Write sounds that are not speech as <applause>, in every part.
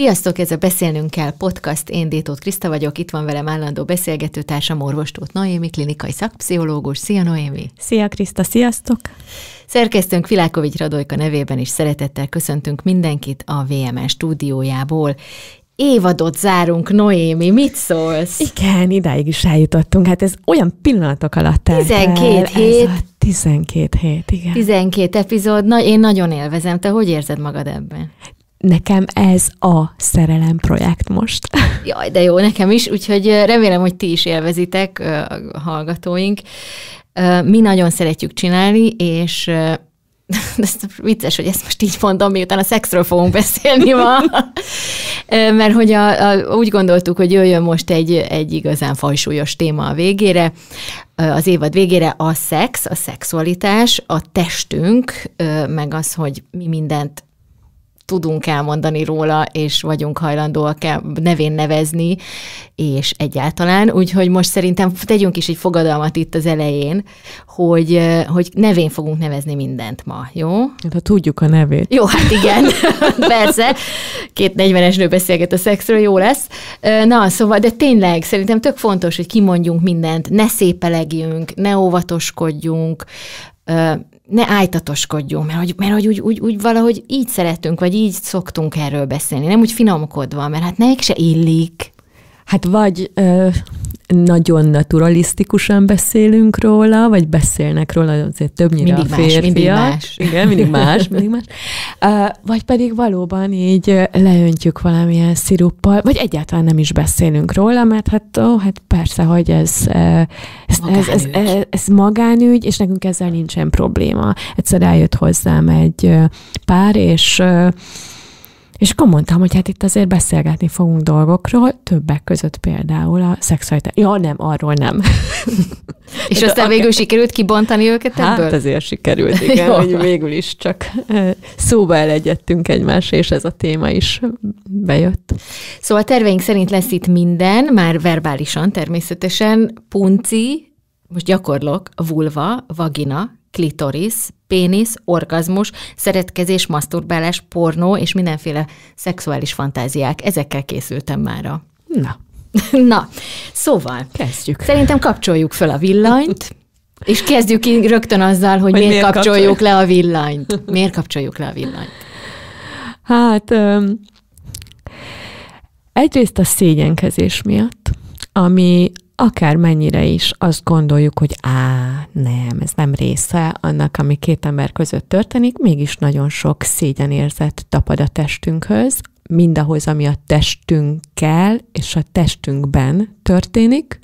Sziasztok, ez a Beszélnünk kell podcast, én Détót Kriszta vagyok, itt van velem állandó beszélgetőtársam, orvos Noémi, klinikai szakpszichológus. Szia Noémi! Szia Kriszta, sziasztok! Szerkesztőnk Filákovics Radojka nevében is szeretettel köszöntünk mindenkit a VMS stúdiójából, évadot zárunk, Noémi, mit szólsz? Igen, idáig is eljutottunk, hát ez olyan pillanatok alatt 12 el, hét. 12 hét, igen. 12 epizód, na, én nagyon élvezem, te hogy érzed magad ebben? nekem ez a szerelem projekt most. <laughs> Jaj, de jó, nekem is, úgyhogy remélem, hogy ti is élvezitek a hallgatóink. Mi nagyon szeretjük csinálni, és <laughs> ez vicces, hogy ezt most így mondom, miután a szexről fogunk beszélni ma. <laughs> Mert hogy a, a, úgy gondoltuk, hogy jöjjön most egy, egy igazán fajsúlyos téma a végére, az évad végére a szex, a szexualitás, a testünk, meg az, hogy mi mindent tudunk elmondani róla, és vagyunk hajlandóak el nevén nevezni, és egyáltalán. Úgyhogy most szerintem tegyünk is egy fogadalmat itt az elején, hogy, hogy nevén fogunk nevezni mindent ma, jó? Hát, ha tudjuk a nevét. Jó, hát igen, <laughs> persze. Két 40-es nő beszélget a szexről, jó lesz. Na, szóval, de tényleg szerintem tök fontos, hogy kimondjunk mindent, ne szépelegjünk, ne óvatoskodjunk, ne ájtatoskodjunk, mert hogy, mert hogy úgy, úgy, úgy valahogy így szeretünk, vagy így szoktunk erről beszélni, nem úgy finomkodva, mert hát nekik se illik. Hát vagy ö, nagyon naturalisztikusan beszélünk róla, vagy beszélnek róla azért többnyire mindig a férfiak. Más, mindig más. Igen, mindig más, mindig más. Vagy pedig valóban így leöntjük valamilyen sziruppal, vagy egyáltalán nem is beszélünk róla, mert hát, ó, hát persze, hogy ez ez, magánügy. ez, ez, ez, ez magánügy, és nekünk ezzel nincsen probléma. Egyszer eljött hozzám egy pár, és és akkor mondtam, hogy hát itt azért beszélgetni fogunk dolgokról, többek között például a szexualitás. Ja, nem, arról nem. és aztán a végül sikerült kibontani őket hát ebből? Hát azért sikerült, igen, hogy végül is csak szóba elegyedtünk egymás, és ez a téma is bejött. Szóval a terveink szerint lesz itt minden, már verbálisan természetesen, punci, most gyakorlok, vulva, vagina, klitorisz, pénisz, orgazmus, szeretkezés, maszturbálás, pornó és mindenféle szexuális fantáziák. Ezekkel készültem már. Na. <laughs> Na, szóval. Kezdjük. Szerintem kapcsoljuk fel a villanyt, <laughs> és kezdjük rögtön azzal, hogy, hogy miért, miért kapcsoljuk, kapcsoljuk le a villanyt. Miért kapcsoljuk le a villanyt? Hát, um, egyrészt a szégyenkezés miatt, ami akármennyire is azt gondoljuk, hogy á, nem, ez nem része annak, ami két ember között történik, mégis nagyon sok szégyenérzet tapad a testünkhöz, mindahhoz, ami a testünkkel és a testünkben történik,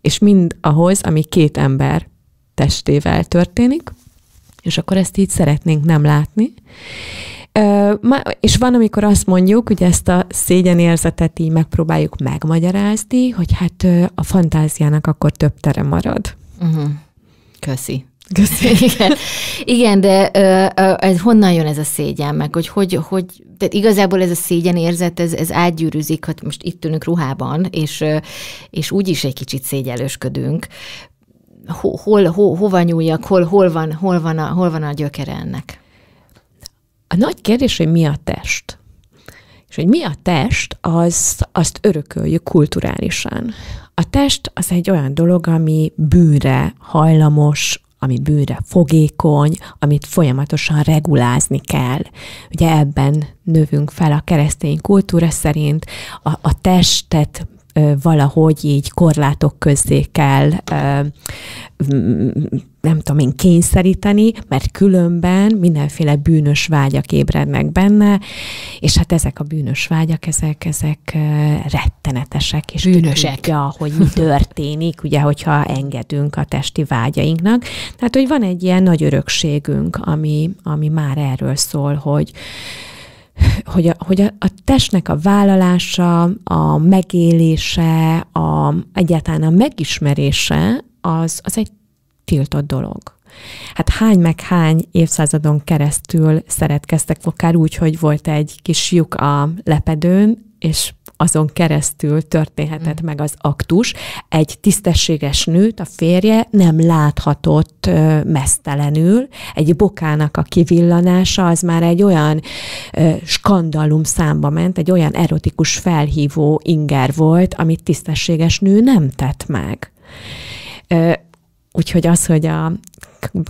és mind ahhoz, ami két ember testével történik, és akkor ezt így szeretnénk nem látni. És van, amikor azt mondjuk, hogy ezt a szégyenérzetet így megpróbáljuk megmagyarázni, hogy hát a fantáziának akkor több tere marad. Uh-huh. Köszi. Köszi. <laughs> Igen. Igen, de uh, ez honnan jön ez a szégyen meg, hogy hogy, hogy tehát igazából ez a szégyen érzet, ez, ez átgyűrűzik, hát most itt ülünk ruhában, és, és úgy is egy kicsit szégyelősködünk. Hol, hol, hol, hova nyúljak, hol, hol, van, hol, van a, hol van a gyökere ennek? A nagy kérdés, hogy mi a test. És hogy mi a test, az, azt örököljük kulturálisan. A test az egy olyan dolog, ami bűre hajlamos, ami bűre fogékony, amit folyamatosan regulázni kell. Ugye ebben növünk fel a keresztény kultúra szerint, a, a testet valahogy így korlátok közé kell, nem tudom én, kényszeríteni, mert különben mindenféle bűnös vágyak ébrednek benne, és hát ezek a bűnös vágyak, ezek, ezek rettenetesek, és bűnösek, tudja, hogy mi történik, ugye, hogyha engedünk a testi vágyainknak. Tehát, hogy van egy ilyen nagy örökségünk, ami, ami már erről szól, hogy hogy a, hogy a, a testnek a vállalása, a megélése, a, egyáltalán a megismerése, az, az egy tiltott dolog. Hát hány meg hány évszázadon keresztül szeretkeztek, akár úgy, hogy volt egy kis lyuk a lepedőn, és azon keresztül történhetett mm. meg az aktus. Egy tisztességes nőt a férje nem láthatott ö, mesztelenül. Egy bokának a kivillanása az már egy olyan ö, skandalum számba ment, egy olyan erotikus felhívó inger volt, amit tisztességes nő nem tett meg. Ö, úgyhogy az, hogy a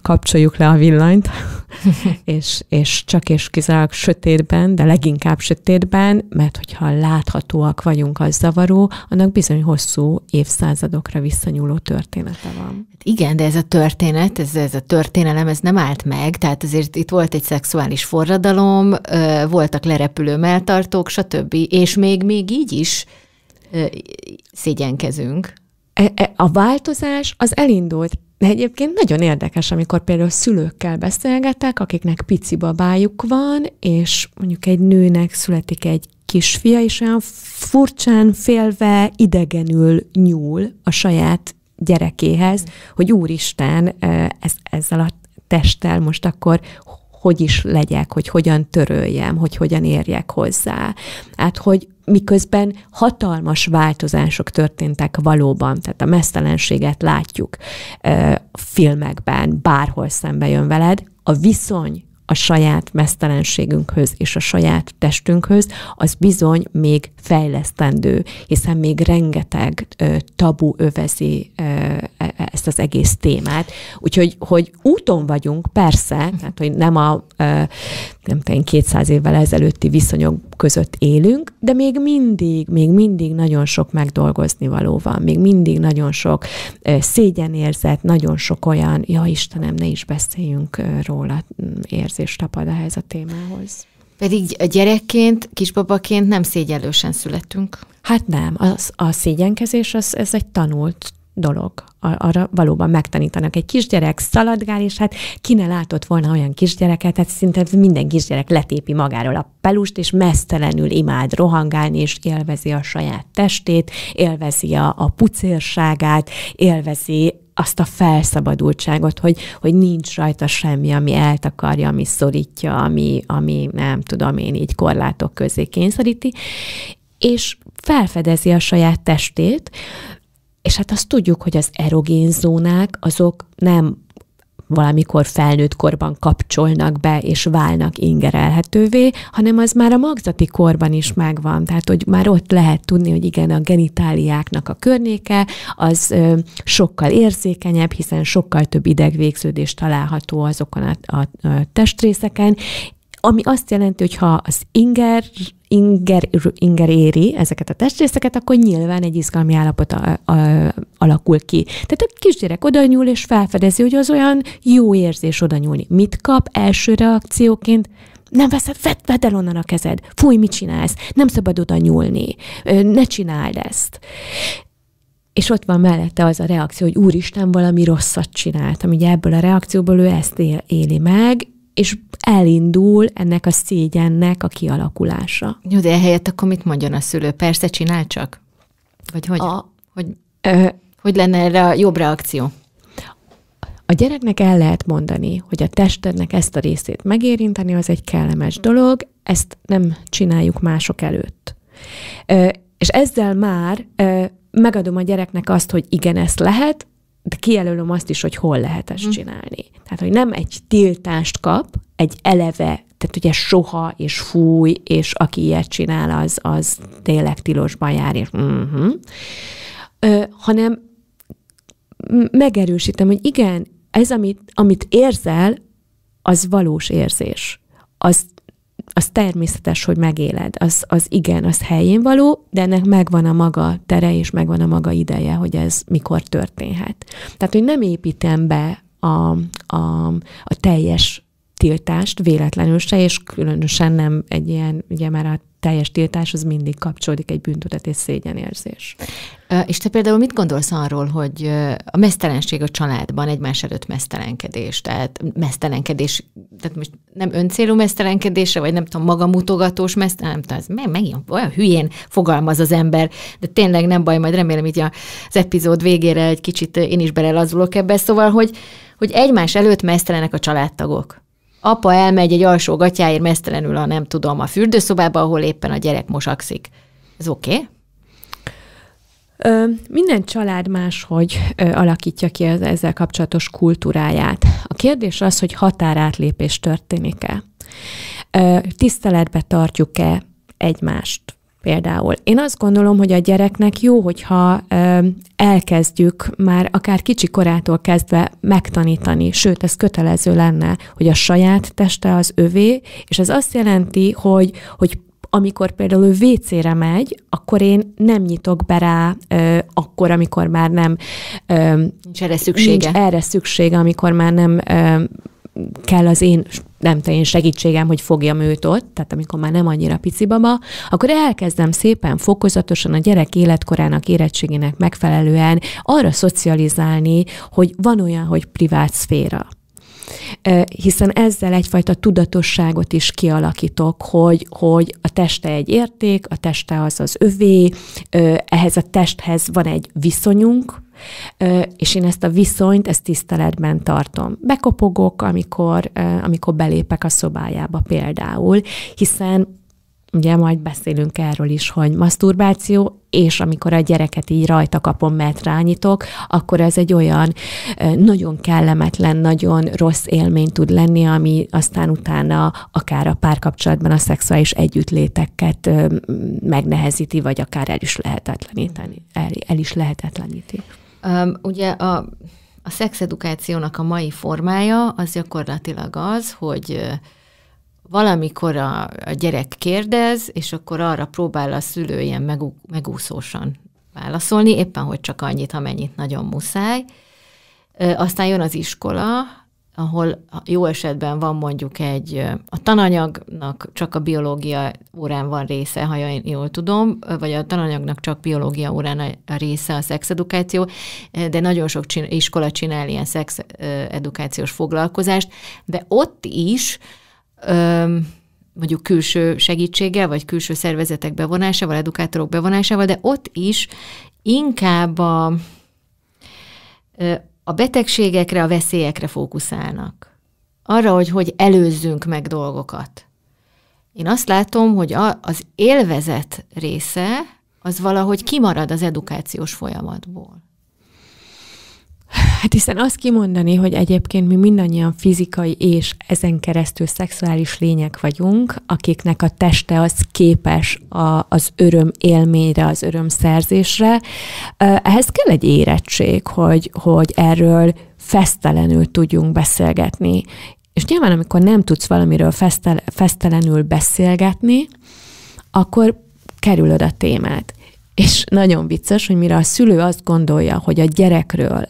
kapcsoljuk le a villanyt, <laughs> és, és csak és kizárólag sötétben, de leginkább sötétben, mert hogyha láthatóak vagyunk, az zavaró, annak bizony hosszú évszázadokra visszanyúló története van. Hát igen, de ez a történet, ez, ez a történelem, ez nem állt meg, tehát azért itt volt egy szexuális forradalom, voltak lerepülő melltartók, stb., és még, még így is szégyenkezünk. E, e, a változás az elindult de egyébként nagyon érdekes, amikor például szülőkkel beszélgetek, akiknek pici babájuk van, és mondjuk egy nőnek születik egy kisfia, és olyan furcsán félve idegenül nyúl a saját gyerekéhez, hogy úristen, ez, ezzel a testtel most akkor hogy is legyek, hogy hogyan töröljem, hogy hogyan érjek hozzá. Hát, hogy miközben hatalmas változások történtek valóban, tehát a mesztelenséget látjuk ö, filmekben, bárhol szembe jön veled, a viszony a saját mesztelenségünkhöz és a saját testünkhöz, az bizony még fejlesztendő, hiszen még rengeteg ö, tabu övezi ö, e, e, ezt az egész témát. Úgyhogy hogy úton vagyunk, persze, tehát hogy nem a ö, nem tudom, 200 évvel ezelőtti viszonyok között élünk, de még mindig, még mindig nagyon sok megdolgozni való van, még mindig nagyon sok ö, szégyenérzet, nagyon sok olyan, ja Istenem, ne is beszéljünk róla mm, érzés tapad ehhez a témához. Pedig a gyerekként, kisbabaként nem szégyelősen születünk. Hát nem, az, a szégyenkezés az, ez egy tanult dolog. Arra valóban megtanítanak. Egy kisgyerek szaladgál, és hát ki ne látott volna olyan kisgyereket, hát szinte minden kisgyerek letépi magáról a pelust, és mesztelenül imád rohangálni, és élvezi a saját testét, élvezi a, a pucérságát, élvezi azt a felszabadultságot, hogy, hogy nincs rajta semmi, ami eltakarja, ami szorítja, ami, ami nem tudom én így korlátok közé kényszeríti, és felfedezi a saját testét, és hát azt tudjuk, hogy az erogén zónák azok nem valamikor felnőtt korban kapcsolnak be és válnak ingerelhetővé, hanem az már a magzati korban is megvan. Tehát, hogy már ott lehet tudni, hogy igen, a genitáliáknak a környéke az ö, sokkal érzékenyebb, hiszen sokkal több idegvégződés található azokon a, a, a testrészeken, ami azt jelenti, hogy ha az inger, inger, inger éri ezeket a testrészeket, akkor nyilván egy izgalmi állapot a, a, alakul ki. Tehát a kisgyerek oda nyúl és felfedezi, hogy az olyan jó érzés oda nyúlni. Mit kap első reakcióként? nem veszed, vedd, vedd el onnan a kezed, fúj, mit csinálsz, nem szabad oda nyúlni, ne csináld ezt. És ott van mellette az a reakció, hogy úristen, valami rosszat csinált, ami ebből a reakcióból ő ezt él, éli meg, és elindul ennek a szégyennek a kialakulása. Jó, de ehelyett akkor mit mondjon a szülő? Persze, csinál csak? Vagy hogy? A, hogy, ö, hogy lenne erre a jobb reakció? A gyereknek el lehet mondani, hogy a testednek ezt a részét megérinteni, az egy kellemes dolog, ezt nem csináljuk mások előtt. Ö, és ezzel már ö, megadom a gyereknek azt, hogy igen, ezt lehet, de kijelölöm azt is, hogy hol lehet ezt mhm. csinálni. Tehát, hogy nem egy tiltást kap, egy eleve tehát ugye soha, és fúj, és aki ilyet csinál, az, az tényleg tilosban jár, és mm-hmm. Ö, hanem megerősítem, hogy igen, ez, amit, amit érzel, az valós érzés. Az az természetes, hogy megéled, az, az igen, az helyén való, de ennek megvan a maga tere, és megvan a maga ideje, hogy ez mikor történhet. Tehát, hogy nem építem be a, a, a teljes tiltást véletlenül se, és különösen nem egy ilyen, ugye már a teljes tiltás, az mindig kapcsolódik egy bűntudat és szégyenérzés. És te például mit gondolsz arról, hogy a mesztelenség a családban egymás előtt mesztelenkedés, tehát mesztelenkedés, tehát most nem öncélú mesztelenkedése, vagy nem tudom, magamutogatós mesztelen, nem tudom, ez megint olyan hülyén fogalmaz az ember, de tényleg nem baj, majd remélem így az epizód végére egy kicsit én is belelazulok ebbe, szóval, hogy, hogy egymás előtt mesztelenek a családtagok apa elmegy egy alsó gatyáért mesztelenül, ha nem tudom, a fürdőszobába, ahol éppen a gyerek mosakszik. Ez oké? Okay? minden család máshogy ö, alakítja ki az ezzel kapcsolatos kultúráját. A kérdés az, hogy határátlépés történik-e. Ö, tiszteletbe tartjuk-e egymást? például. Én azt gondolom, hogy a gyereknek jó, hogyha ö, elkezdjük már akár kicsi korától kezdve megtanítani, sőt, ez kötelező lenne, hogy a saját teste az övé, és ez azt jelenti, hogy, hogy amikor például ő WC-re megy, akkor én nem nyitok be rá ö, akkor, amikor már nem... Ö, nincs erre szüksége. Nincs erre szüksége, amikor már nem ö, kell az én nem te én segítségem, hogy fogjam őt ott, tehát amikor már nem annyira pici baba, akkor elkezdem szépen fokozatosan a gyerek életkorának, érettségének megfelelően arra szocializálni, hogy van olyan, hogy privát szféra hiszen ezzel egyfajta tudatosságot is kialakítok, hogy, hogy a teste egy érték, a teste az az övé, ehhez a testhez van egy viszonyunk, és én ezt a viszonyt, ezt tiszteletben tartom. Bekopogok, amikor, amikor belépek a szobájába például, hiszen ugye majd beszélünk erről is, hogy maszturbáció, és amikor a gyereket így rajta kapom, mert rányítok, akkor ez egy olyan nagyon kellemetlen, nagyon rossz élmény tud lenni, ami aztán utána akár a párkapcsolatban a szexuális együttléteket megnehezíti, vagy akár el is lehetetleníteni. El, el is lehetetleníti. Um, ugye a, a szexedukációnak a mai formája az gyakorlatilag az, hogy valamikor a, a gyerek kérdez, és akkor arra próbál a szülő ilyen megú, megúszósan válaszolni, éppen hogy csak annyit, amennyit nagyon muszáj. Aztán jön az iskola, ahol jó esetben van mondjuk egy, a tananyagnak csak a biológia órán van része, ha én jól tudom, vagy a tananyagnak csak biológia órán a része a szexedukáció, de nagyon sok iskola csinál ilyen szexedukációs foglalkozást, de ott is mondjuk külső segítséggel, vagy külső szervezetek bevonásával, edukátorok bevonásával, de ott is inkább a, a betegségekre, a veszélyekre fókuszálnak. Arra, hogy hogy előzzünk meg dolgokat. Én azt látom, hogy a, az élvezet része az valahogy kimarad az edukációs folyamatból. Hát hiszen azt kimondani, hogy egyébként mi mindannyian fizikai és ezen keresztül szexuális lények vagyunk, akiknek a teste az képes a, az öröm élményre, az öröm szerzésre, ehhez kell egy érettség, hogy, hogy erről fesztelenül tudjunk beszélgetni. És nyilván, amikor nem tudsz valamiről fesztel, fesztelenül beszélgetni, akkor kerülöd a témát. És nagyon vicces, hogy mire a szülő azt gondolja, hogy a gyerekről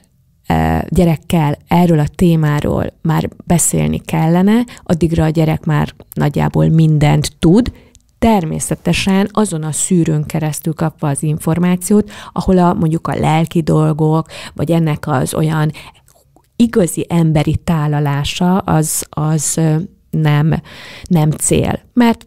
gyerekkel erről a témáról már beszélni kellene, addigra a gyerek már nagyjából mindent tud, természetesen azon a szűrőn keresztül kapva az információt, ahol a, mondjuk a lelki dolgok, vagy ennek az olyan igazi emberi tálalása az, az nem, nem cél. Mert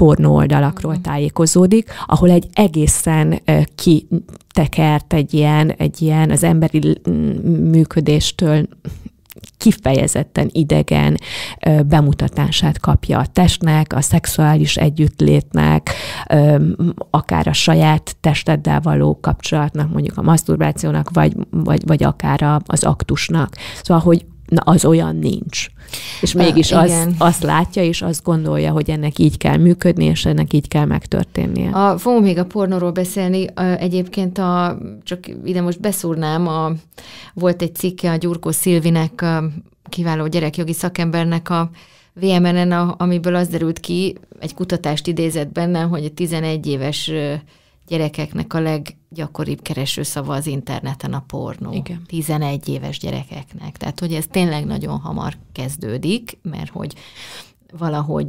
pornó oldalakról mhm. tájékozódik, ahol egy egészen kitekert egy ilyen, egy ilyen az emberi mm, működéstől kifejezetten idegen bemutatását kapja a testnek, a szexuális együttlétnek, akár a saját testeddel való kapcsolatnak, mondjuk a maszturbációnak, vagy, vagy, vagy akár az aktusnak. Szóval, hogy, na az olyan nincs. És mégis igen. Az, azt látja, és azt gondolja, hogy ennek így kell működni, és ennek így kell megtörténnie. A, fogunk még a pornóról beszélni. Egyébként a, csak ide most beszúrnám, a, volt egy cikke a Gyurkó Szilvinek, a kiváló gyerekjogi szakembernek a VMN-en, a, amiből az derült ki, egy kutatást idézett benne, hogy 11 éves gyerekeknek a leggyakoribb keresőszava az interneten a pornó. Igen. 11 éves gyerekeknek. Tehát, hogy ez tényleg nagyon hamar kezdődik, mert hogy valahogy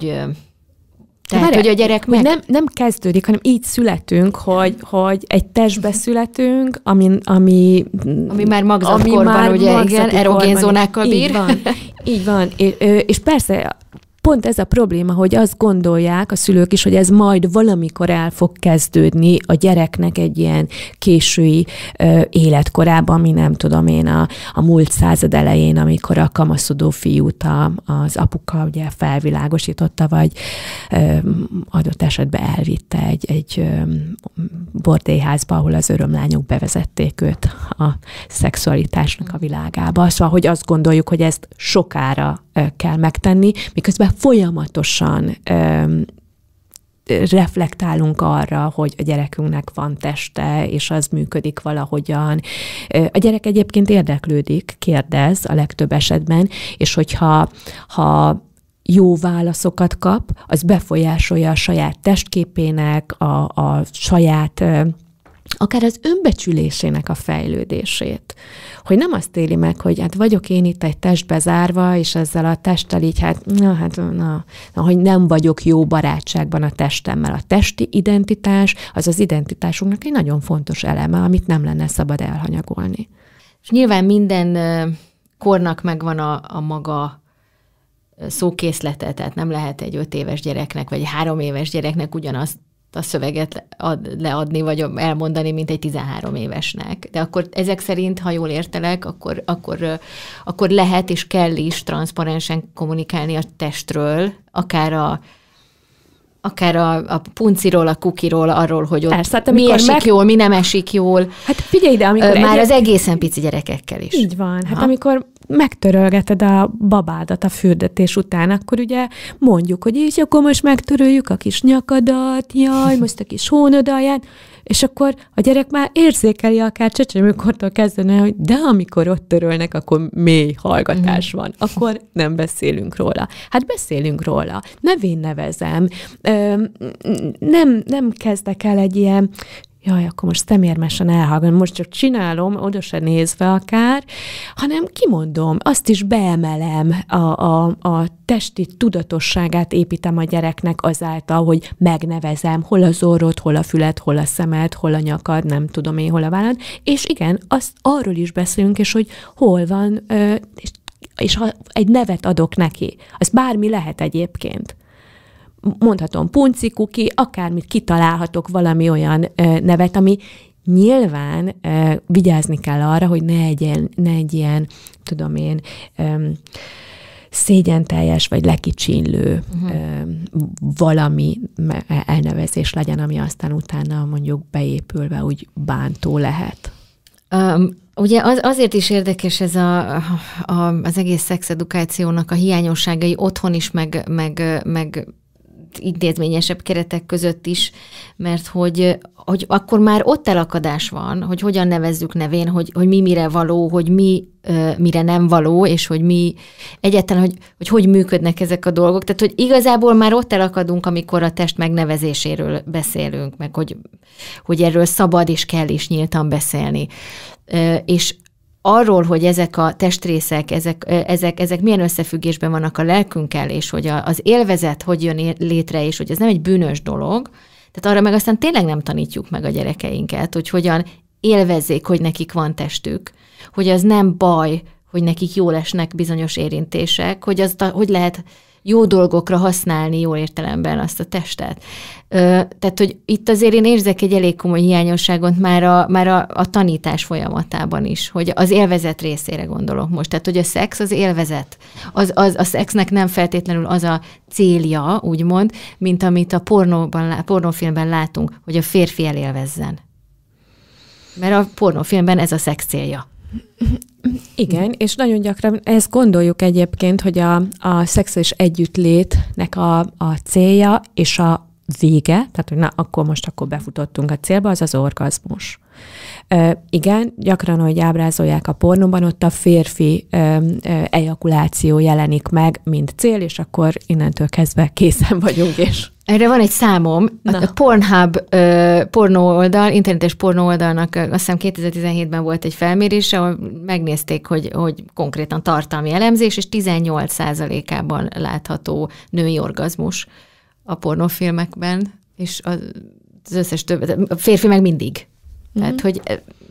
tehát, Várjál, hogy a gyerek meg... nem, nem kezdődik, hanem így születünk, hogy, hogy egy testbe születünk, ami... Ami, ami már magzatkorban, ami már ugye, igen, erogénzónákkal bír. Így van, így van. <laughs> És, és persze pont ez a probléma, hogy azt gondolják a szülők is, hogy ez majd valamikor el fog kezdődni a gyereknek egy ilyen késői ö, életkorában, ami nem tudom én, a, a múlt század elején, amikor a kamaszodó fiút a, az apuka ugye felvilágosította, vagy ö, adott esetben elvitte egy, egy ö, bordélyházba, ahol az örömlányok bevezették őt a szexualitásnak a világába. Szóval, hogy azt gondoljuk, hogy ezt sokára kell megtenni, miközben folyamatosan ö, reflektálunk arra, hogy a gyerekünknek van teste, és az működik valahogyan. A gyerek egyébként érdeklődik, kérdez a legtöbb esetben, és hogyha ha jó válaszokat kap, az befolyásolja a saját testképének, a, a saját akár az önbecsülésének a fejlődését. Hogy nem azt éli meg, hogy hát vagyok én itt egy testbe zárva, és ezzel a testtel így hát, na, hát na, na, hogy nem vagyok jó barátságban a testemmel. A testi identitás az az identitásunknak egy nagyon fontos eleme, amit nem lenne szabad elhanyagolni. És nyilván minden kornak megvan a, a maga szókészlete, tehát nem lehet egy öt éves gyereknek, vagy három éves gyereknek ugyanazt a szöveget ad, leadni, vagy elmondani, mint egy 13 évesnek. De akkor ezek szerint, ha jól értelek, akkor, akkor, akkor lehet és kell is transzparensen kommunikálni a testről, akár a akár a, a punciról, a kukiról, arról, hogy ott Persze, hát mi esik meg... jól, mi nem esik jól. Hát figyelj ide, amikor... már egy... az egészen pici gyerekekkel is. Így van. Hát ha. amikor megtörölgeted a babádat a fürdetés után, akkor ugye mondjuk, hogy így, akkor most megtöröljük a kis nyakadat, jaj, most a kis hónodalját, és akkor a gyerek már érzékeli akár csecsemőkortól kezdve, hogy de amikor ott törölnek, akkor mély hallgatás mhm. van, akkor nem beszélünk róla. Hát beszélünk róla, nevén nevezem, nem, nem kezdek el egy ilyen jaj, akkor most szemérmesen elhallgatom, most csak csinálom, oda se nézve akár, hanem kimondom, azt is beemelem a, a, a testi tudatosságát építem a gyereknek azáltal, hogy megnevezem, hol az orrot, hol a fület, hol a szemet, hol a nyakad, nem tudom én, hol a vállad, és igen, azt arról is beszélünk, és hogy hol van, és és ha egy nevet adok neki, az bármi lehet egyébként mondhatom punci, kuki, akármit kitalálhatok valami olyan nevet, ami nyilván vigyázni kell arra, hogy ne egy ilyen, ne egy ilyen tudom én, szégyenteljes vagy lekicsinlő uh-huh. valami e, elnevezés legyen, ami aztán utána mondjuk beépülve úgy bántó lehet. Um, ugye az, azért is érdekes ez a, a, az egész szexedukációnak a hiányosságai otthon is, meg, meg, meg intézményesebb keretek között is, mert hogy, hogy akkor már ott elakadás van, hogy hogyan nevezzük nevén, hogy, hogy mi mire való, hogy mi mire nem való, és hogy mi egyetlen hogy, hogy hogy működnek ezek a dolgok. Tehát, hogy igazából már ott elakadunk, amikor a test megnevezéséről beszélünk, meg hogy, hogy erről szabad és kell is nyíltan beszélni. És arról, hogy ezek a testrészek, ezek, ezek, ezek milyen összefüggésben vannak a lelkünkkel, és hogy a, az élvezet hogy jön létre, és hogy ez nem egy bűnös dolog, tehát arra meg aztán tényleg nem tanítjuk meg a gyerekeinket, hogy hogyan élvezzék, hogy nekik van testük, hogy az nem baj, hogy nekik jól esnek bizonyos érintések, hogy, az, hogy lehet jó dolgokra használni jó értelemben azt a testet. Ö, tehát, hogy itt azért én érzek egy elég komoly hiányosságot már a, már a, a tanítás folyamatában is, hogy az élvezet részére gondolok most. Tehát, hogy a szex az élvezet. Az, az, a szexnek nem feltétlenül az a célja, úgymond, mint amit a pornóban, pornófilmben látunk, hogy a férfi elélvezzen. Mert a pornófilmben ez a szex célja. Igen, és nagyon gyakran ezt gondoljuk egyébként, hogy a, a szexuális együttlétnek a, a célja és a vége, tehát hogy na, akkor most akkor befutottunk a célba, az az orgazmus. Igen, gyakran, hogy ábrázolják a pornóban, ott a férfi ejakuláció jelenik meg, mint cél, és akkor innentől kezdve készen vagyunk, és erre van egy számom, Na. a Pornhub ö, pornó oldal, internetes pornó oldalnak azt hiszem 2017-ben volt egy felmérés, ahol megnézték, hogy, hogy konkrétan tartalmi elemzés, és 18%-ában látható női orgazmus a pornófilmekben, és az összes több, a férfi meg mindig. Tehát, mhm. hogy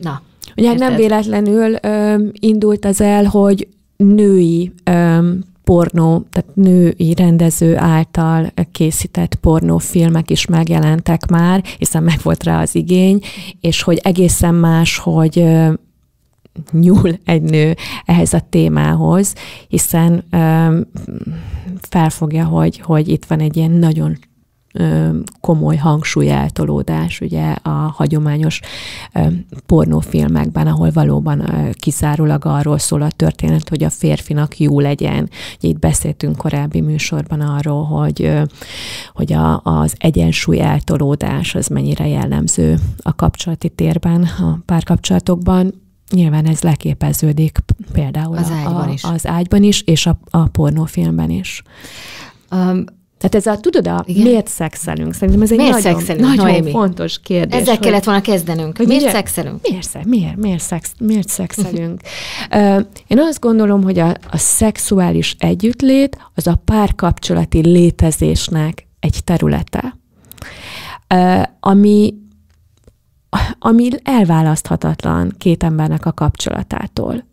na. Ugye hát érted? nem véletlenül ö, indult az el, hogy női ö, pornó, tehát női rendező által készített pornófilmek is megjelentek már, hiszen meg volt rá az igény, és hogy egészen más, hogy ö, nyúl egy nő ehhez a témához, hiszen ö, felfogja, hogy, hogy itt van egy ilyen nagyon komoly hangsúlyeltolódás ugye a hagyományos pornófilmekben, ahol valóban kizárólag arról szól a történet, hogy a férfinak jó legyen. Itt beszéltünk korábbi műsorban arról, hogy, hogy a, az egyensúly eltolódás az mennyire jellemző a kapcsolati térben, a párkapcsolatokban nyilván ez leképeződik például az a, ágyban, a, is. Az ágyban is, és a, a pornófilmben is. Um, tehát ez a, tudod, a Igen. miért szexelünk? Szerintem ez egy miért nagyon, nagyon Noémi? fontos kérdés. Ezzel hogy, kellett volna kezdenünk. Hogy miért miért szexelünk? Miért, miért, miért, szex, miért szexelünk? uh, <laughs> én azt gondolom, hogy a, a szexuális együttlét az a párkapcsolati létezésnek egy területe, uh, ami ami elválaszthatatlan két embernek a kapcsolatától.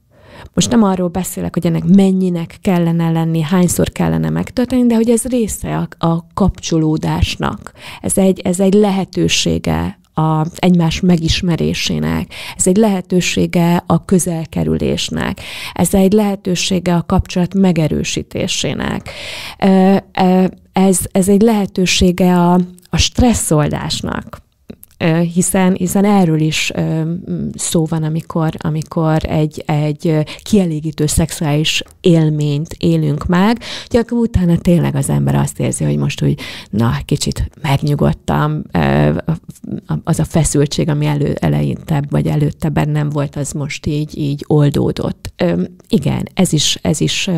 Most nem arról beszélek, hogy ennek mennyinek kellene lenni, hányszor kellene megtörténni, de hogy ez része a, a kapcsolódásnak. Ez egy, ez egy lehetősége a egymás megismerésének, ez egy lehetősége a közelkerülésnek, ez egy lehetősége a kapcsolat megerősítésének, ez, ez egy lehetősége a, a stresszoldásnak hiszen, hiszen erről is szó van, amikor, amikor egy, egy kielégítő szexuális élményt élünk meg, hogy akkor utána tényleg az ember azt érzi, hogy most úgy, na, kicsit megnyugodtam, az a feszültség, ami elő, eleinte vagy előtte bennem volt, az most így, így oldódott. Igen, ez is, ez is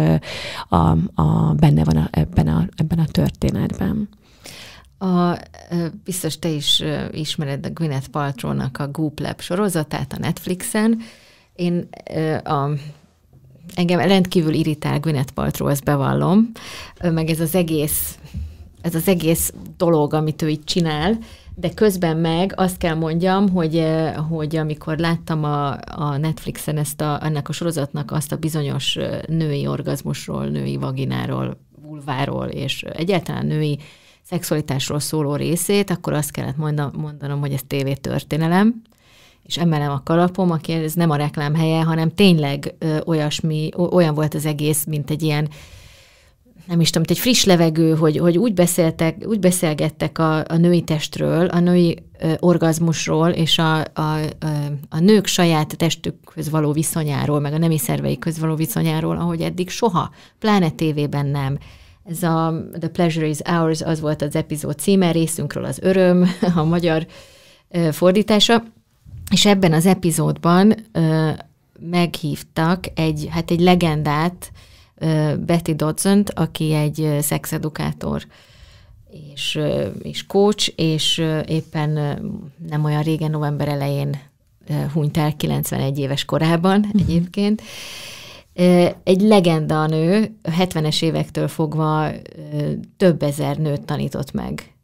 a, a, benne van a, ebben, a, ebben a történetben. A, biztos te is ismered a Gwyneth Paltrónak a Goop Lab sorozatát a Netflixen. Én a engem rendkívül irritál Gwyneth Paltrow, ezt bevallom, meg ez az egész ez az egész dolog, amit ő itt csinál, de közben meg azt kell mondjam, hogy, hogy amikor láttam a, a Netflixen ezt a, ennek a sorozatnak azt a bizonyos női orgazmusról, női vagináról, vulváról, és egyáltalán női szexualitásról szóló részét, akkor azt kellett mondanom, hogy ez tévétörténelem, és emelem a kalapom, aki ez nem a reklám helye, hanem tényleg ö, olyasmi, olyan volt az egész, mint egy ilyen nem is tudom, egy friss levegő, hogy, hogy úgy, beszéltek, úgy beszélgettek a, a női testről, a női ö, orgazmusról, és a, a, a nők saját testükhöz való viszonyáról, meg a nemi szerveikhöz való viszonyáról, ahogy eddig soha, pláne tévében nem. Ez a The Pleasure is Ours, az volt az epizód címe, részünkről az öröm, <laughs> a magyar fordítása. És ebben az epizódban ö, meghívtak egy, hát egy legendát, ö, Betty dodson aki egy szexedukátor és, és coach, és éppen nem olyan régen, november elején hunyt el, 91 éves korában uh-huh. egyébként. Egy legenda a nő, 70-es évektől fogva több ezer nőt tanított meg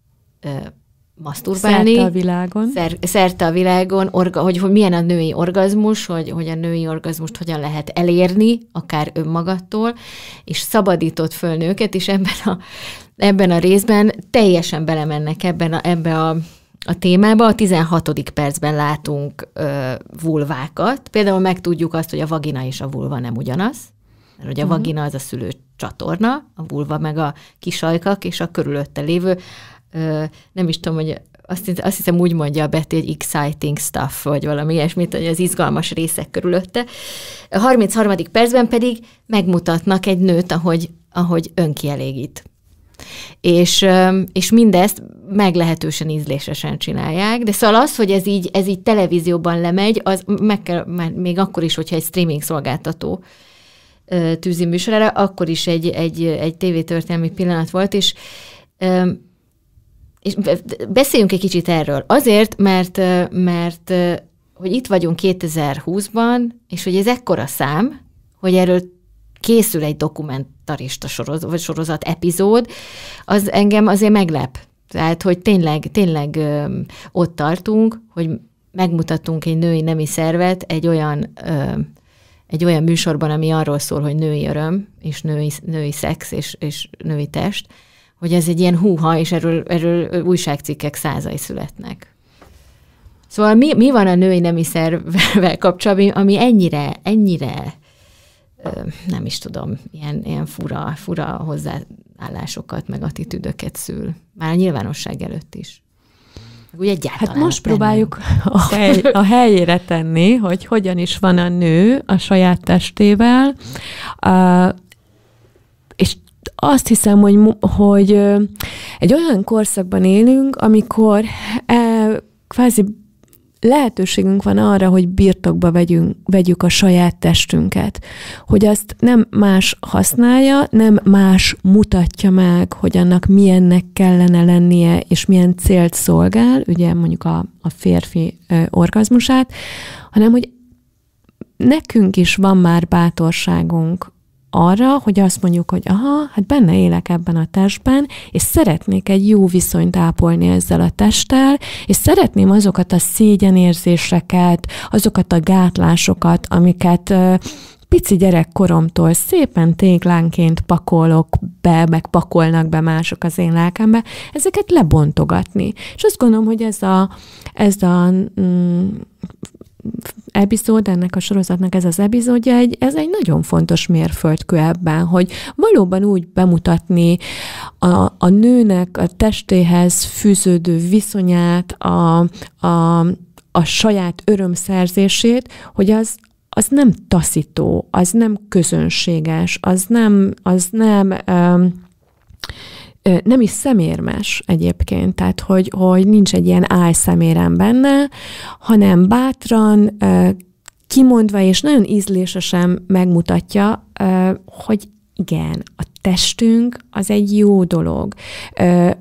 maszturbálni. Szerte a világon. Szer, szerte a világon, orga, hogy, hogy milyen a női orgazmus, hogy, hogy a női orgazmust hogyan lehet elérni, akár önmagattól, és szabadított föl nőket, és ebben a, ebben a részben teljesen belemennek ebben a, ebbe a a témába. A 16. percben látunk ö, vulvákat. Például megtudjuk azt, hogy a vagina és a vulva nem ugyanaz. Mert ugye a mhm. vagina az a szülő csatorna, a vulva meg a kisajkak, és a körülötte lévő, ö, nem is tudom, hogy azt, azt hiszem úgy mondja a Betty, hogy exciting stuff, vagy valami ilyesmit, hogy az izgalmas részek körülötte. A 33. percben pedig megmutatnak egy nőt, ahogy, ahogy önkielégít. És, és mindezt meglehetősen ízlésesen csinálják, de szóval az, hogy ez így, ez így televízióban lemegy, az meg kell, már még akkor is, hogyha egy streaming szolgáltató tűzi műsorára, akkor is egy, egy, egy tévétörténelmi pillanat volt, és és beszéljünk egy kicsit erről. Azért, mert, mert hogy itt vagyunk 2020-ban, és hogy ez ekkora szám, hogy erről készül egy dokumentarista sorozat, vagy sorozat epizód, az engem azért meglep. Tehát, hogy tényleg, tényleg ö, ott tartunk, hogy megmutatunk egy női nemi szervet egy olyan ö, egy olyan műsorban, ami arról szól, hogy női öröm, és női, női szex, és, és női test, hogy ez egy ilyen húha, és erről, erről újságcikkek százai születnek. Szóval mi, mi van a női nemi szervvel kapcsolatban, ami ennyire, ennyire nem is tudom, ilyen, ilyen fura, fura hozzáállásokat, meg attitűdöket szül. Már a nyilvánosság előtt is. Úgy egyáltalán. Hát most próbáljuk a, <laughs> hely, a helyére tenni, hogy hogyan is van a nő a saját testével, uh, és azt hiszem, hogy, hogy egy olyan korszakban élünk, amikor e, kvázi lehetőségünk van arra, hogy birtokba vegyünk, vegyük a saját testünket, hogy azt nem más használja, nem más mutatja meg, hogy annak milyennek kellene lennie, és milyen célt szolgál, ugye mondjuk a, a férfi ö, orgazmusát, hanem hogy nekünk is van már bátorságunk arra, hogy azt mondjuk, hogy aha, hát benne élek ebben a testben, és szeretnék egy jó viszonyt ápolni ezzel a testtel, és szeretném azokat a szégyenérzéseket, azokat a gátlásokat, amiket pici gyerekkoromtól szépen téglánként pakolok be, meg pakolnak be mások az én lelkembe, ezeket lebontogatni. És azt gondolom, hogy ez a, ez a mm, epizód, ennek a sorozatnak ez az epizódja, egy, ez egy nagyon fontos mérföldkő ebben, hogy valóban úgy bemutatni a, a nőnek a testéhez fűződő viszonyát, a, a, a saját örömszerzését, hogy az, az nem taszító, az nem közönséges, az nem, az nem um, nem is szemérmes egyébként, tehát hogy, hogy nincs egy ilyen áll szemérem benne, hanem bátran, kimondva és nagyon ízlésesen megmutatja, hogy igen, a testünk az egy jó dolog,